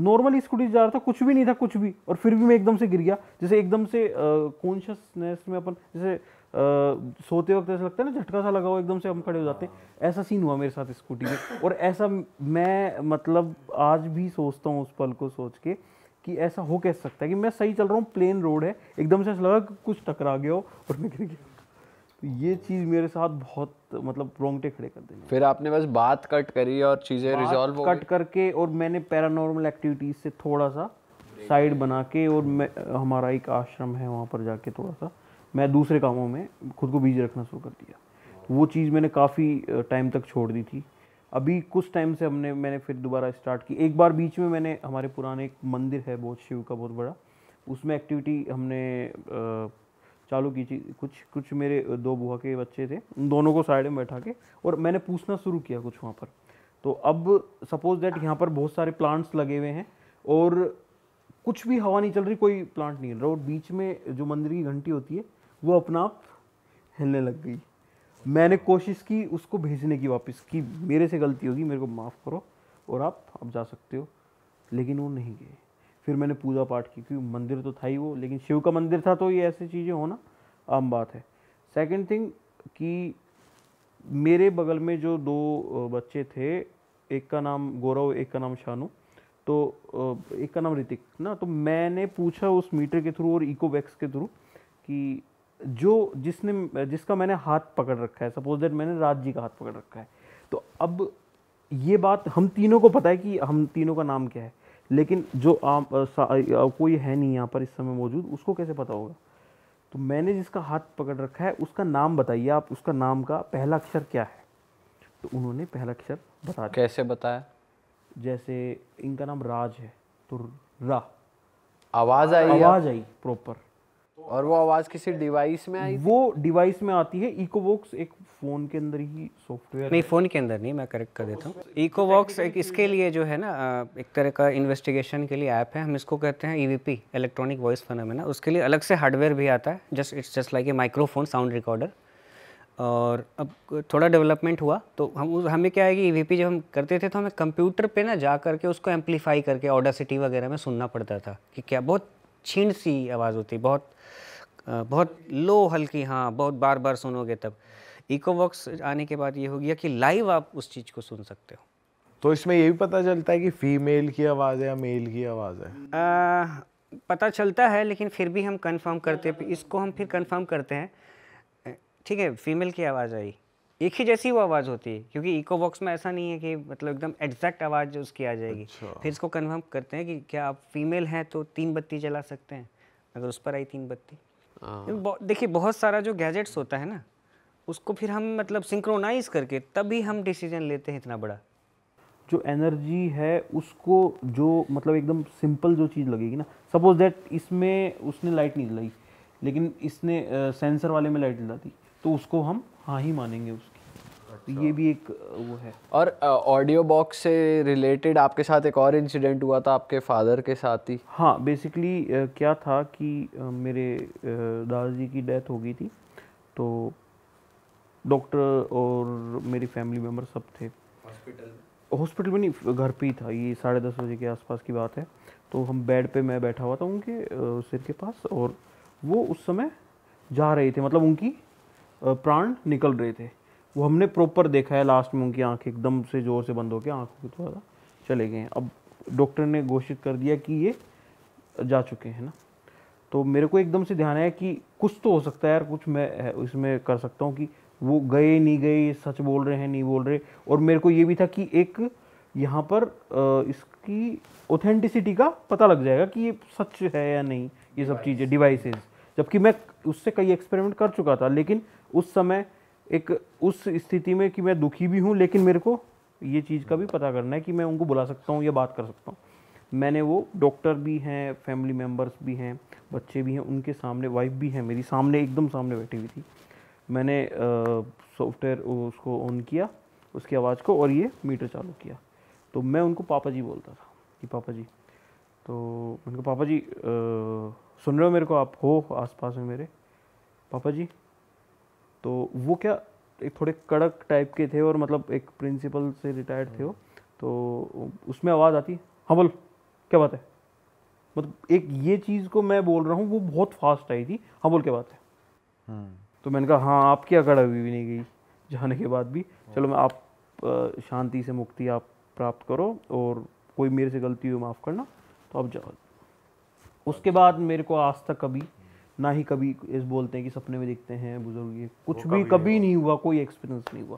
नॉर्मली स्कूटी जा रहा था कुछ भी नहीं था कुछ भी और फिर भी मैं एकदम से गिर गया जैसे एकदम से कॉन्शियसनेस में अपन जैसे सोते वक्त ऐसा लगता है ना झटका सा लगा हो एकदम से हम खड़े हो जाते हैं हाँ। ऐसा सीन हुआ मेरे साथ स्कूटी में और ऐसा मैं मतलब आज भी सोचता हूँ उस पल को सोच के कि ऐसा हो कैसे सकता है कि मैं सही चल रहा हूँ प्लेन रोड है एकदम से ऐसा लगा कि कुछ टकरा गया हो और मैं गिर गया तो ये चीज़ मेरे साथ बहुत मतलब रोंगटे खड़े कर देंगे फिर आपने बस बात कट करी और चीज़ें रिजॉल्व कट करके और मैंने पैरानॉर्मल एक्टिविटीज़ से थोड़ा सा साइड बना के और मैं हमारा एक आश्रम है वहाँ पर जाके थोड़ा सा मैं दूसरे कामों में खुद को बिजी रखना शुरू कर दिया वो चीज़ मैंने काफ़ी टाइम तक छोड़ दी थी अभी कुछ टाइम से हमने मैंने फिर दोबारा स्टार्ट की एक बार बीच में मैंने हमारे पुराने एक मंदिर है बहुत शिव का बहुत बड़ा उसमें एक्टिविटी हमने चालू की थी कुछ कुछ मेरे दो बुआ के बच्चे थे उन दोनों को साइड में बैठा के और मैंने पूछना शुरू किया कुछ वहाँ पर तो अब सपोज दैट यहाँ पर बहुत सारे प्लांट्स लगे हुए हैं और कुछ भी हवा नहीं चल रही कोई प्लांट नहीं हिल रहा और बीच में जो मंदिर की घंटी होती है वो अपना आप हिलने लग गई मैंने कोशिश की उसको भेजने की वापस कि मेरे से गलती होगी मेरे को माफ़ करो और आप अब जा सकते हो लेकिन वो नहीं गए फिर मैंने पूजा पाठ की क्योंकि मंदिर तो था ही वो लेकिन शिव का मंदिर था तो ये ऐसी चीज़ें होना आम बात है सेकेंड थिंग कि मेरे बगल में जो दो बच्चे थे एक का नाम गौरव एक का नाम शानू तो एक का नाम ऋतिक ना तो मैंने पूछा उस मीटर के थ्रू और इकोवैक्स के थ्रू कि जो जिसने जिसका मैंने हाथ पकड़ रखा है सपोज दैट मैंने राज जी का हाथ पकड़ रखा है तो अब ये बात हम तीनों को पता है कि हम तीनों का नाम क्या है लेकिन जो आम आ, आ, कोई है नहीं यहाँ पर इस समय मौजूद उसको कैसे पता होगा तो मैंने जिसका हाथ पकड़ रखा है उसका नाम बताइए आप उसका नाम का पहला अक्षर क्या है तो उन्होंने पहला अक्षर बताया कैसे बताया जैसे इनका नाम राज है तो रा आवाज़ आई आवाज़ आई प्रॉपर और वो आवाज़ किसी डिवाइस में आई वो डिवाइस में आती है इकोवॉक्स एक फ़ोन के अंदर ही सॉफ्टवेयर नहीं फ़ोन के अंदर नहीं मैं करेक्ट कर देता हूँ इकोवॉक्स एक इसके लिए जो है ना एक तरह का इन्वेस्टिगेशन के लिए ऐप है हम इसको कहते हैं ईवीपी इलेक्ट्रॉनिक वॉइस ना उसके लिए अलग से हार्डवेयर भी आता है just it's just like a microphone sound recorder और अब थोड़ा डेवलपमेंट हुआ तो हम हमें क्या है कि ई e जब हम करते थे तो हमें कंप्यूटर पे ना जा करके उसको एम्पलीफाई करके ऑडासिटी वगैरह में सुनना पड़ता था कि क्या बहुत छीण सी आवाज़ होती बहुत बहुत लो हल्की हाँ बहुत बार बार सुनोगे तब इकोवॉक्स आने के बाद ये हो गया कि लाइव आप उस चीज़ को सुन सकते हो तो इसमें ये भी पता चलता है कि फीमेल की आवाज़ है या मेल की आवाज़ है आ, पता चलता है लेकिन फिर भी हम कंफर्म करते हैं इसको हम फिर कंफर्म करते हैं ठीक है फीमेल की आवाज़ आई एक ही जैसी वो आवाज़ होती है क्योंकि इको बॉक्स में ऐसा नहीं है कि मतलब एकदम एग्जैक्ट आवाज़ जो उसकी आ जाएगी अच्छा। फिर इसको कन्फर्म करते हैं कि क्या आप फीमेल हैं तो तीन बत्ती जला सकते हैं अगर उस पर आई तीन बत्ती हाँ। देखिए बहुत सारा जो गैजेट्स होता है ना उसको फिर हम मतलब सिंक्रोनाइज करके तभी हम डिसीजन लेते हैं इतना बड़ा जो एनर्जी है उसको जो मतलब एकदम सिंपल जो चीज़ लगेगी ना सपोज दैट इसमें उसने लाइट नहीं जलाई लेकिन इसने सेंसर वाले में लाइट जला दी तो उसको हम हाँ ही मानेंगे उसकी तो ये भी एक वो है और ऑडियो बॉक्स से रिलेटेड आपके साथ एक और इंसिडेंट हुआ था आपके फादर के साथ ही हाँ बेसिकली क्या था कि मेरे दादाजी की डेथ हो गई थी तो डॉक्टर और मेरी फैमिली मेम्बर सब थे हॉस्पिटल हॉस्पिटल में नहीं घर पे ही था ये साढ़े दस बजे के आसपास की बात है तो हम बेड पे मैं बैठा हुआ था उनके सिर के पास और वो उस समय जा रहे थे मतलब उनकी प्राण निकल रहे थे वो हमने प्रॉपर देखा है लास्ट में उनकी आँख एकदम से ज़ोर से बंद हो के आँखों के थोड़ा सा चले गए हैं अब डॉक्टर ने घोषित कर दिया कि ये जा चुके हैं ना तो मेरे को एकदम से ध्यान आया कि कुछ तो हो सकता है यार कुछ मैं इसमें कर सकता हूँ कि वो गए नहीं गए सच बोल रहे हैं नहीं बोल रहे और मेरे को ये भी था कि एक यहाँ पर इसकी ऑथेंटिसिटी का पता लग जाएगा कि ये सच है या नहीं ये सब चीज़ें डिवाइसेस जबकि मैं उससे कई एक्सपेरिमेंट कर चुका था लेकिन उस समय एक उस स्थिति में कि मैं दुखी भी हूँ लेकिन मेरे को ये चीज़ का भी पता करना है कि मैं उनको बुला सकता हूँ या बात कर सकता हूँ मैंने वो डॉक्टर भी हैं फैमिली मेम्बर्स भी हैं बच्चे भी हैं उनके सामने वाइफ भी है मेरी सामने एकदम सामने बैठी हुई थी मैंने सॉफ्टवेयर उसको ऑन किया उसकी आवाज़ को और ये मीटर चालू किया तो मैं उनको पापा जी बोलता था कि पापा जी तो उनको पापा जी आ, सुन रहे हो मेरे को आप हो आसपास में मेरे पापा जी तो वो क्या एक थोड़े कड़क टाइप के थे और मतलब एक प्रिंसिपल से रिटायर्ड थे वो तो उसमें आवाज़ आती हाँ बोल क्या बात है मतलब एक ये चीज़ को मैं बोल रहा हूँ वो बहुत फास्ट आई थी हाँ बोल क्या बात है हम्म। तो मैंने कहा हाँ आपकी अकड़ अभी भी नहीं गई जाने के बाद भी चलो मैं आप शांति से मुक्ति आप प्राप्त करो और कोई मेरे से गलती हुई माफ़ करना तो आप जाओ उसके अच्छा। बाद मेरे को आज तक कभी ना ही कभी इस बोलते हैं कि सपने में दिखते हैं बुजुर्ग ये कुछ भी कभी नहीं हुआ कोई एक्सपीरियंस नहीं हुआ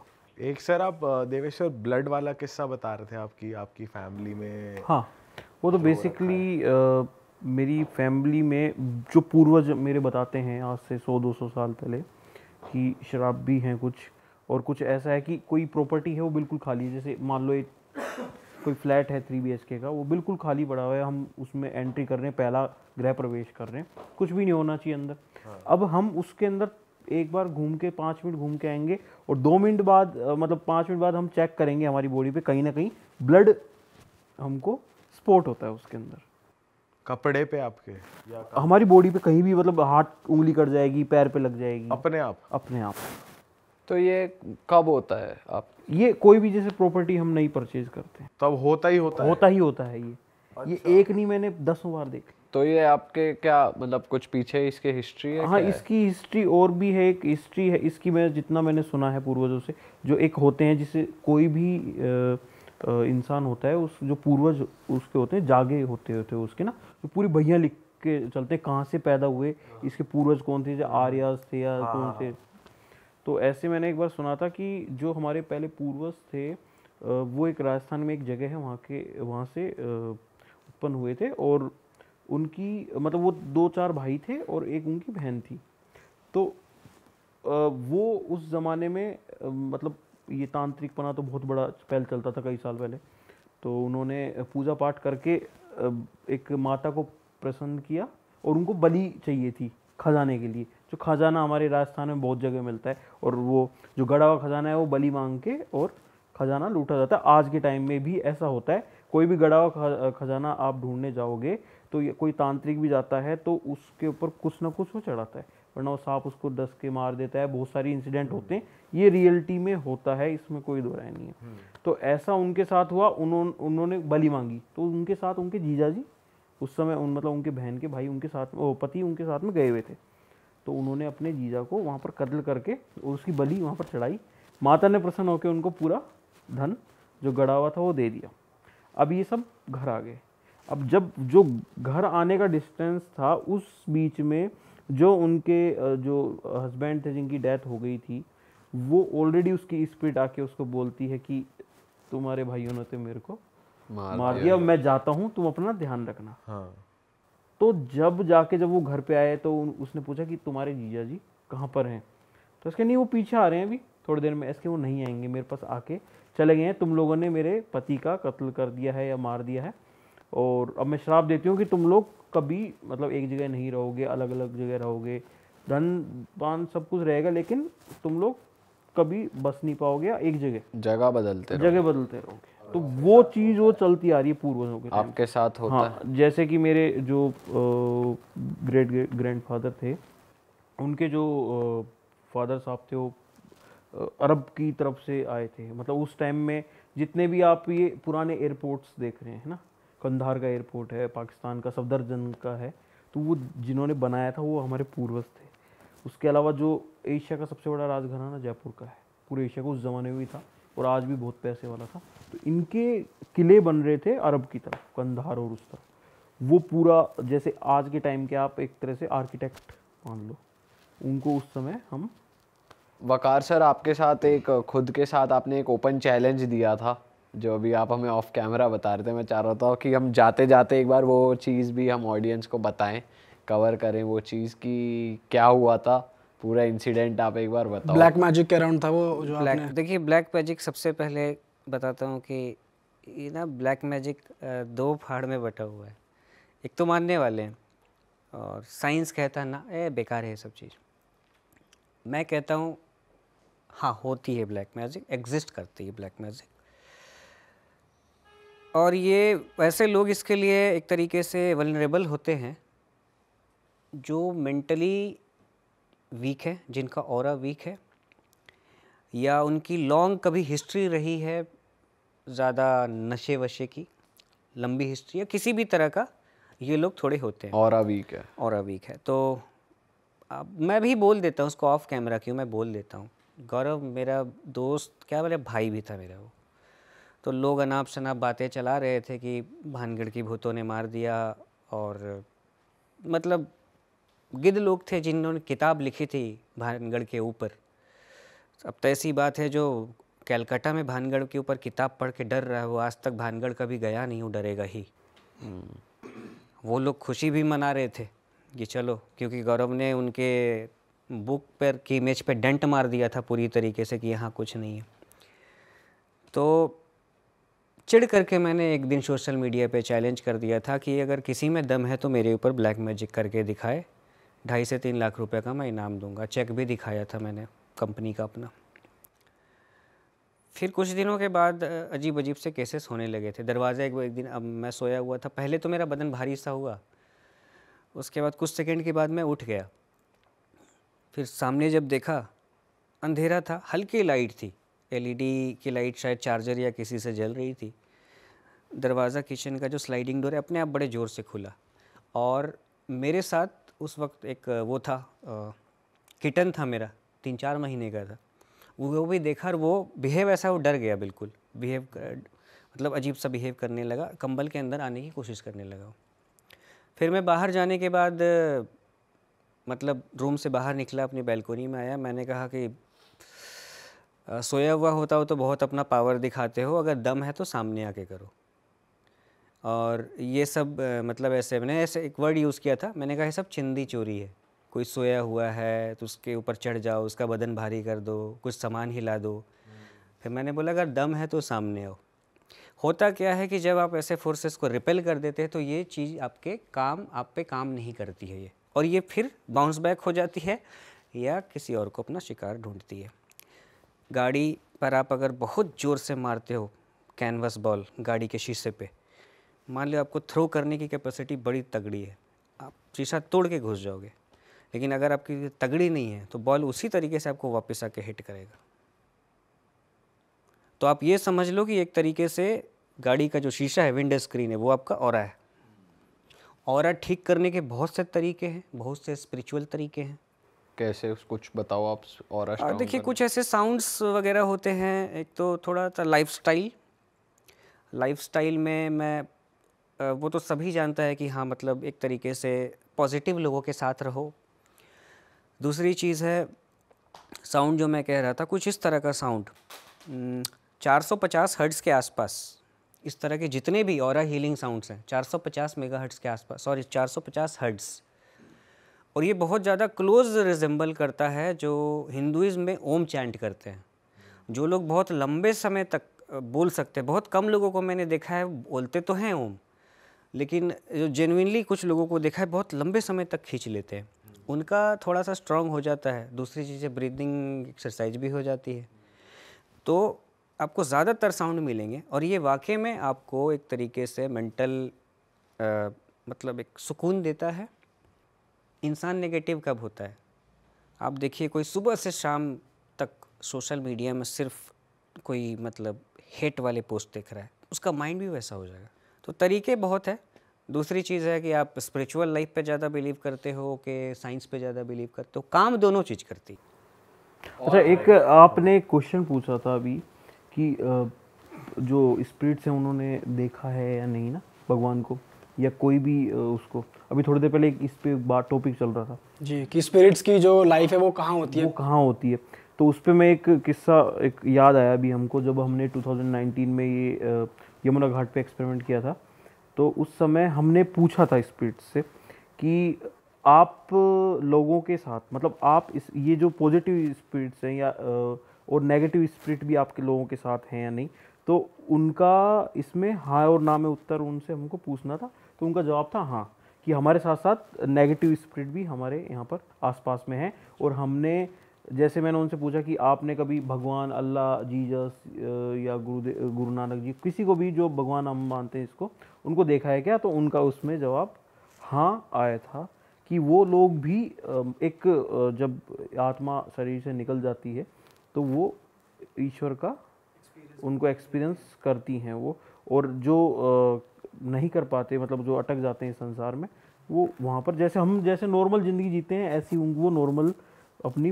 एक सर आप देवेश ब्लड वाला किस्सा बता रहे थे आपकी आपकी फैमिली में हाँ वो तो बेसिकली मेरी फैमिली में जो पूर्वज मेरे बताते हैं आज से दो सौ साल पहले कि शराब भी हैं कुछ और कुछ ऐसा है कि कोई प्रॉपर्टी है वो बिल्कुल खाली है जैसे मान लो एक कोई फ्लैट है थ्री बी का वो बिल्कुल खाली पड़ा हुआ है हम उसमें एंट्री कर रहे हैं पहला गृह प्रवेश कर रहे हैं कुछ भी नहीं होना चाहिए अंदर हाँ। अब हम उसके अंदर एक बार घूम के पाँच मिनट घूम के आएंगे और दो मिनट बाद मतलब पाँच मिनट बाद हम चेक करेंगे हमारी बॉडी पे कहीं ना कहीं ब्लड हमको स्पोर्ट होता है उसके अंदर कपड़े पे आपके या हमारी बॉडी पे कहीं भी मतलब हाथ उंगली कट जाएगी पैर पे लग जाएगी अपने आप अपने आप तो ये कब होता है आप ये कोई भी जैसे प्रॉपर्टी हम नहीं परचेज करते तब होता ही होता होता है। ही होता है ये अच्छा। ये एक नहीं मैंने दसों बार देख तो ये आपके क्या मतलब कुछ पीछे इसके हिस्ट्री है हाँ इसकी हिस्ट्री और भी है एक हिस्ट्री है इसकी मैं जितना मैंने सुना है पूर्वजों से जो एक होते हैं जिसे कोई भी इंसान होता है उस जो पूर्वज उसके होते हैं जागे होते होते उसके ना जो पूरी भैया लिख के चलते कहाँ से पैदा हुए हाँ। इसके पूर्वज कौन थे आर्यास थे या हाँ। कौन थे तो ऐसे मैंने एक बार सुना था कि जो हमारे पहले पूर्वज थे वो एक राजस्थान में एक जगह है वहाँ के वहाँ से उत्पन्न हुए थे और उनकी मतलब वो दो चार भाई थे और एक उनकी बहन थी तो वो उस ज़माने में मतलब ये तांत्रिक पना तो बहुत बड़ा पहल चलता था कई साल पहले तो उन्होंने पूजा पाठ करके एक माता को प्रसन्न किया और उनको बलि चाहिए थी खजाने के लिए जो खजाना हमारे राजस्थान में बहुत जगह मिलता है और वो जो गड़ा हुआ खजाना है वो बली मांग के और खजाना लूटा जाता है आज के टाइम में भी ऐसा होता है कोई भी गड़ा हुआ खजाना आप ढूंढने जाओगे तो ये कोई तांत्रिक भी जाता है तो उसके ऊपर कुछ ना कुछ वो चढ़ाता है वरना वो सांप उसको दस के मार देता है बहुत सारी इंसिडेंट होते हैं ये रियलिटी में होता है इसमें कोई दो राय नहीं है हम्म। तो ऐसा उनके साथ हुआ उन्होंने उन्होंने बली मांगी तो उनके साथ उनके जीजा जी उस समय उन मतलब उनके बहन के भाई उनके साथ में पति उनके साथ में गए हुए थे तो उन्होंने अपने जीजा को वहाँ पर कत्ल करके और उसकी बलि वहाँ पर चढ़ाई माता ने प्रसन्न होकर उनको पूरा धन जो गड़ा हुआ था वो दे दिया अब ये सब घर आ गए अब जब जो घर आने का डिस्टेंस था उस बीच में जो उनके जो हस्बैंड थे जिनकी डेथ हो गई थी वो ऑलरेडी उसकी स्पीड आके उसको बोलती है कि तुम्हारे भाइयों ने तो मेरे को मार, मार दिया मैं जाता हूँ तुम अपना ध्यान रखना हाँ। तो जब जाके जब वो घर पे आए तो उसने पूछा कि तुम्हारे जीजा जी कहाँ पर हैं तो इसके नहीं वो पीछे आ रहे हैं अभी थोड़ी देर में इसके वो नहीं आएंगे मेरे पास आके चले गए हैं तुम लोगों ने मेरे पति का कत्ल कर दिया है या मार दिया है और अब मैं शराब देती हूँ कि तुम लोग कभी मतलब एक जगह नहीं रहोगे अलग अलग जगह रहोगे धन पान सब कुछ रहेगा लेकिन तुम लोग कभी बस नहीं पाओगे एक जगह जगह बदलते जगह बदलते रहोगे तो वो चीज़ वो चलती आ रही है पूर्वजों के आपके साथ होता हाँ, है जैसे कि मेरे जो ग्रेट ग्रैंड फादर थे उनके जो फादर साहब थे वो अरब की तरफ से आए थे मतलब उस टाइम में जितने भी आप ये पुराने एयरपोर्ट्स देख रहे हैं ना कंधार का एयरपोर्ट है पाकिस्तान का सफदरजंग का है तो वो जिन्होंने बनाया था वो हमारे पूर्वज थे उसके अलावा जो एशिया का सबसे बड़ा राजघराना जयपुर का है पूरे एशिया का उस ज़माने में भी था और आज भी बहुत पैसे वाला था तो इनके किले बन रहे थे अरब की तरफ कंधार और उस तरफ वो पूरा जैसे आज के टाइम के आप एक तरह से आर्किटेक्ट मान लो उनको उस समय हम वकार सर आपके साथ एक खुद के साथ आपने एक ओपन चैलेंज दिया था जो अभी आप हमें ऑफ कैमरा बता रहे थे मैं चाह रहा था कि हम जाते जाते एक बार वो चीज़ भी हम ऑडियंस को बताएं कवर करें वो चीज़ की क्या हुआ था पूरा इंसिडेंट आप एक बार बताओ ब्लैक मैजिक के अराउंड था वो जो ब्लैक देखिए ब्लैक मैजिक सबसे पहले बताता हूँ कि ये ना ब्लैक मैजिक दो फाड़ में बटा हुआ है एक तो मानने वाले हैं और साइंस कहता है ना ए बेकार है सब चीज़ मैं कहता हूँ हाँ होती है ब्लैक मैजिक एग्जिस्ट करती है ब्लैक मैजिक और ये वैसे लोग इसके लिए एक तरीके से वलनरेबल होते हैं जो मेंटली वीक है जिनका और वीक है या उनकी लॉन्ग कभी हिस्ट्री रही है ज़्यादा नशे वशे की लंबी हिस्ट्री या किसी भी तरह का ये लोग थोड़े होते हैं और वीक है और वीक है तो अब मैं भी बोल देता हूँ उसको ऑफ कैमरा क्यों मैं बोल देता हूँ गौरव मेरा दोस्त क्या बोले भाई भी था मेरा वो तो लोग अनाप शनाप बातें चला रहे थे कि भानगढ़ की भूतों ने मार दिया और मतलब गिद्ध लोग थे जिन्होंने किताब लिखी थी भानगढ़ के ऊपर अब तो ऐसी बात है जो कैलकाटा में भानगढ़ के ऊपर किताब पढ़ के डर रहा है वो आज तक भानगढ़ कभी गया नहीं हूँ डरेगा ही हम्म। वो लोग खुशी भी मना रहे थे कि चलो क्योंकि गौरव ने उनके बुक पर की इमेज पर डेंट मार दिया था पूरी तरीके से कि यहाँ कुछ नहीं है तो चिढ़ करके मैंने एक दिन सोशल मीडिया पे चैलेंज कर दिया था कि अगर किसी में दम है तो मेरे ऊपर ब्लैक मैजिक करके दिखाए ढाई से तीन लाख रुपए का मैं इनाम दूंगा चेक भी दिखाया था मैंने कंपनी का अपना फिर कुछ दिनों के बाद अजीब अजीब से केसेस होने लगे थे दरवाज़ा एक एक दिन अब मैं सोया हुआ था पहले तो मेरा बदन भारी सा हुआ उसके बाद कुछ सेकंड के बाद मैं उठ गया फिर सामने जब देखा अंधेरा था हल्की लाइट थी एलईडी e की लाइट शायद चार्जर या किसी से जल रही थी दरवाज़ा किचन का जो स्लाइडिंग डोर है अपने आप बड़े ज़ोर से खुला और मेरे साथ उस वक्त एक वो था किटन था मेरा तीन चार महीने का था वो भी देखा और वो बिहेव ऐसा वो डर गया बिल्कुल बिहेव मतलब अजीब सा बिहेव करने लगा कंबल के अंदर आने की कोशिश करने लगा फिर मैं बाहर जाने के बाद मतलब रूम से बाहर निकला अपनी बैलकोनी में आया मैंने कहा कि सोया हुआ होता हो तो बहुत अपना पावर दिखाते हो अगर दम है तो सामने आके करो और ये सब मतलब ऐसे मैंने ऐसे एक वर्ड यूज़ किया था मैंने कहा ये सब चिंदी चोरी है कोई सोया हुआ है तो उसके ऊपर चढ़ जाओ उसका बदन भारी कर दो कुछ सामान हिला दो फिर मैंने बोला अगर दम है तो सामने आओ होता क्या है कि जब आप ऐसे फोर्सेस को रिपेल कर देते हैं तो ये चीज़ आपके काम आप पे काम नहीं करती है ये और ये फिर बाउंस बैक हो जाती है या किसी और को अपना शिकार ढूंढती है गाड़ी पर आप अगर बहुत ज़ोर से मारते हो कैनवस बॉल गाड़ी के शीशे पे मान लो आपको थ्रो करने की कैपेसिटी बड़ी तगड़ी है आप शीशा तोड़ के घुस जाओगे लेकिन अगर आपकी तगड़ी नहीं है तो बॉल उसी तरीके से आपको वापस आके हिट करेगा तो आप ये समझ लो कि एक तरीके से गाड़ी का जो शीशा है विंडो स्क्रीन है वो आपका और है और ठीक करने के बहुत से तरीके हैं बहुत से स्पिरिचुअल तरीके हैं कैसे कुछ बताओ आप और देखिए कुछ ऐसे साउंड्स वगैरह होते हैं एक तो थोड़ा सा लाइफ स्टाइल लाइफ स्टाइल में मैं वो तो सभी जानता है कि हाँ मतलब एक तरीके से पॉजिटिव लोगों के साथ रहो दूसरी चीज़ है साउंड जो मैं कह रहा था कुछ इस तरह का साउंड 450 हर्ट्ज़ के आसपास इस तरह के जितने भी और हीलिंग साउंड्स हैं 450 मेगाहर्ट्ज़ के आसपास सॉरी 450 हर्ट्ज़ और ये बहुत ज़्यादा क्लोज रिजेंबल करता है जो हिंदुज़म में ओम चैंट करते हैं जो लोग बहुत लंबे समय तक बोल सकते हैं बहुत कम लोगों को मैंने देखा है बोलते तो हैं ओम लेकिन जो जेनविनली कुछ लोगों को देखा है बहुत लंबे समय तक खींच लेते हैं उनका थोड़ा सा स्ट्रांग हो जाता है दूसरी चीज़ें ब्रीदिंग एक्सरसाइज भी हो जाती है तो आपको ज़्यादातर साउंड मिलेंगे और ये वाकई में आपको एक तरीके से मेंटल मतलब एक सुकून देता है इंसान नेगेटिव कब होता है आप देखिए कोई सुबह से शाम तक सोशल मीडिया में सिर्फ कोई मतलब हेट वाले पोस्ट देख रहा है उसका माइंड भी वैसा हो जाएगा तो तरीके बहुत है दूसरी चीज़ है कि आप स्पिरिचुअल लाइफ पे ज़्यादा बिलीव करते हो कि साइंस पे ज़्यादा बिलीव करते हो काम दोनों चीज़ करती अच्छा एक आपने एक क्वेश्चन पूछा था अभी कि जो स्पिरिट्स हैं उन्होंने देखा है या नहीं ना भगवान को या कोई भी उसको अभी थोड़ी देर पहले एक इस पे बात टॉपिक चल रहा था जी कि स्पिरिट्स की जो लाइफ है वो कहाँ होती है वो कहाँ होती है तो उस पर मैं एक किस्सा एक याद आया अभी हमको जब हमने 2019 में ये यमुना घाट पे एक्सपेरिमेंट किया था तो उस समय हमने पूछा था स्पिरिट से कि आप लोगों के साथ मतलब आप इस ये जो पॉजिटिव स्पिरिट्स हैं या और नेगेटिव स्पिरिट भी आपके लोगों के साथ हैं या नहीं तो उनका इसमें हाँ और ना में उत्तर उनसे हमको पूछना था तो उनका जवाब था हाँ कि हमारे साथ साथ नेगेटिव स्पिरिट भी हमारे यहाँ पर आसपास में है और हमने जैसे मैंने उनसे पूछा कि आपने कभी भगवान अल्लाह जीजस या गुरुदेव गुरु नानक जी किसी को भी जो भगवान हम मानते हैं इसको उनको देखा है क्या तो उनका उसमें जवाब हाँ आया था कि वो लोग भी एक जब आत्मा शरीर से निकल जाती है तो वो ईश्वर का उनको एक्सपीरियंस करती हैं वो और जो नहीं कर पाते मतलब जो अटक जाते हैं संसार में वो वहाँ पर जैसे हम जैसे नॉर्मल ज़िंदगी जीते हैं ऐसी वो नॉर्मल अपनी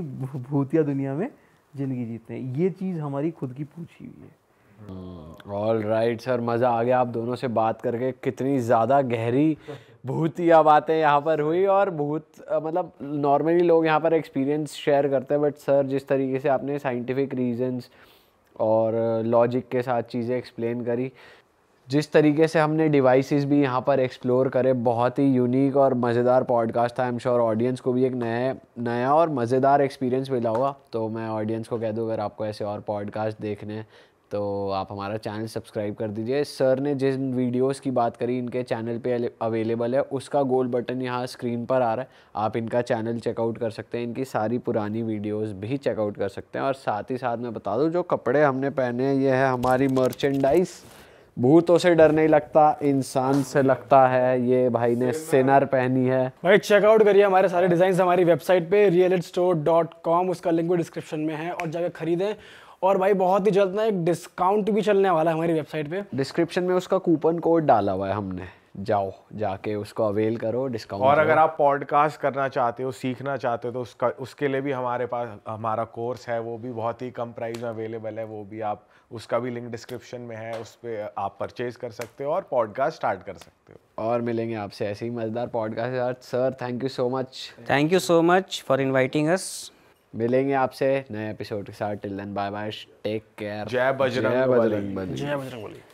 भूतिया दुनिया में ज़िंदगी जीते हैं ये चीज़ हमारी खुद की पूछी हुई है ऑल राइट सर मज़ा आ गया आप दोनों से बात करके कितनी ज़्यादा गहरी भूतिया बातें यहाँ पर हुई और भूत मतलब नॉर्मली लोग यहाँ पर एक्सपीरियंस शेयर करते हैं बट सर जिस तरीके से आपने साइंटिफिक रीजंस और लॉजिक के साथ चीज़ें एक्सप्लेन करी जिस तरीके से हमने डिवाइसेस भी यहाँ पर एक्सप्लोर करे बहुत ही यूनिक और मज़ेदार पॉडकास्ट था आई एम श्योर ऑडियंस को भी एक नया नया और मज़ेदार एक्सपीरियंस मिला होगा तो मैं ऑडियंस को कह दूँ अगर आपको ऐसे और पॉडकास्ट देखने तो आप हमारा चैनल सब्सक्राइब कर दीजिए सर ने जिन वीडियोस की बात करी इनके चैनल पे अवेलेबल है उसका गोल बटन यहाँ स्क्रीन पर आ रहा है आप इनका चैनल चेकआउट कर सकते हैं इनकी सारी पुरानी वीडियोस भी चेकआउट कर सकते हैं और साथ ही साथ मैं बता दूँ जो कपड़े हमने पहने हैं ये है हमारी मर्चेंडाइज़ भूतों से डर नहीं लगता इंसान से लगता है ये भाई ने सेनर पहनी है भाई चेकआउट करिए हमारे सारे डिज़ाइन हमारी वेबसाइट पे रियल उसका लिंक डिस्क्रिप्शन में है और जाकर खरीदें और भाई बहुत ही जल्द ना एक डिस्काउंट भी चलने वाला है हमारी वेबसाइट पे डिस्क्रिप्शन में उसका कूपन कोड डाला हुआ है हमने जाओ जाके उसको अवेल करो डिस्काउंट और अगर आप पॉडकास्ट करना चाहते हो सीखना चाहते हो तो उसका उसके लिए भी हमारे पास हमारा कोर्स है वो भी बहुत ही कम प्राइस में अवेलेबल है वो भी आप उसका भी लिंक डिस्क्रिप्शन में है उस पर आप परचेज कर सकते हो और पॉडकास्ट स्टार्ट कर सकते हो और मिलेंगे आपसे ऐसे ही मज़ेदार podcast sir thank you so much thank you so much for inviting us मिलेंगे आपसे नए एपिसोड के साथ till then bye bye take care जय बजरंग जय बजरंग जय बजरंग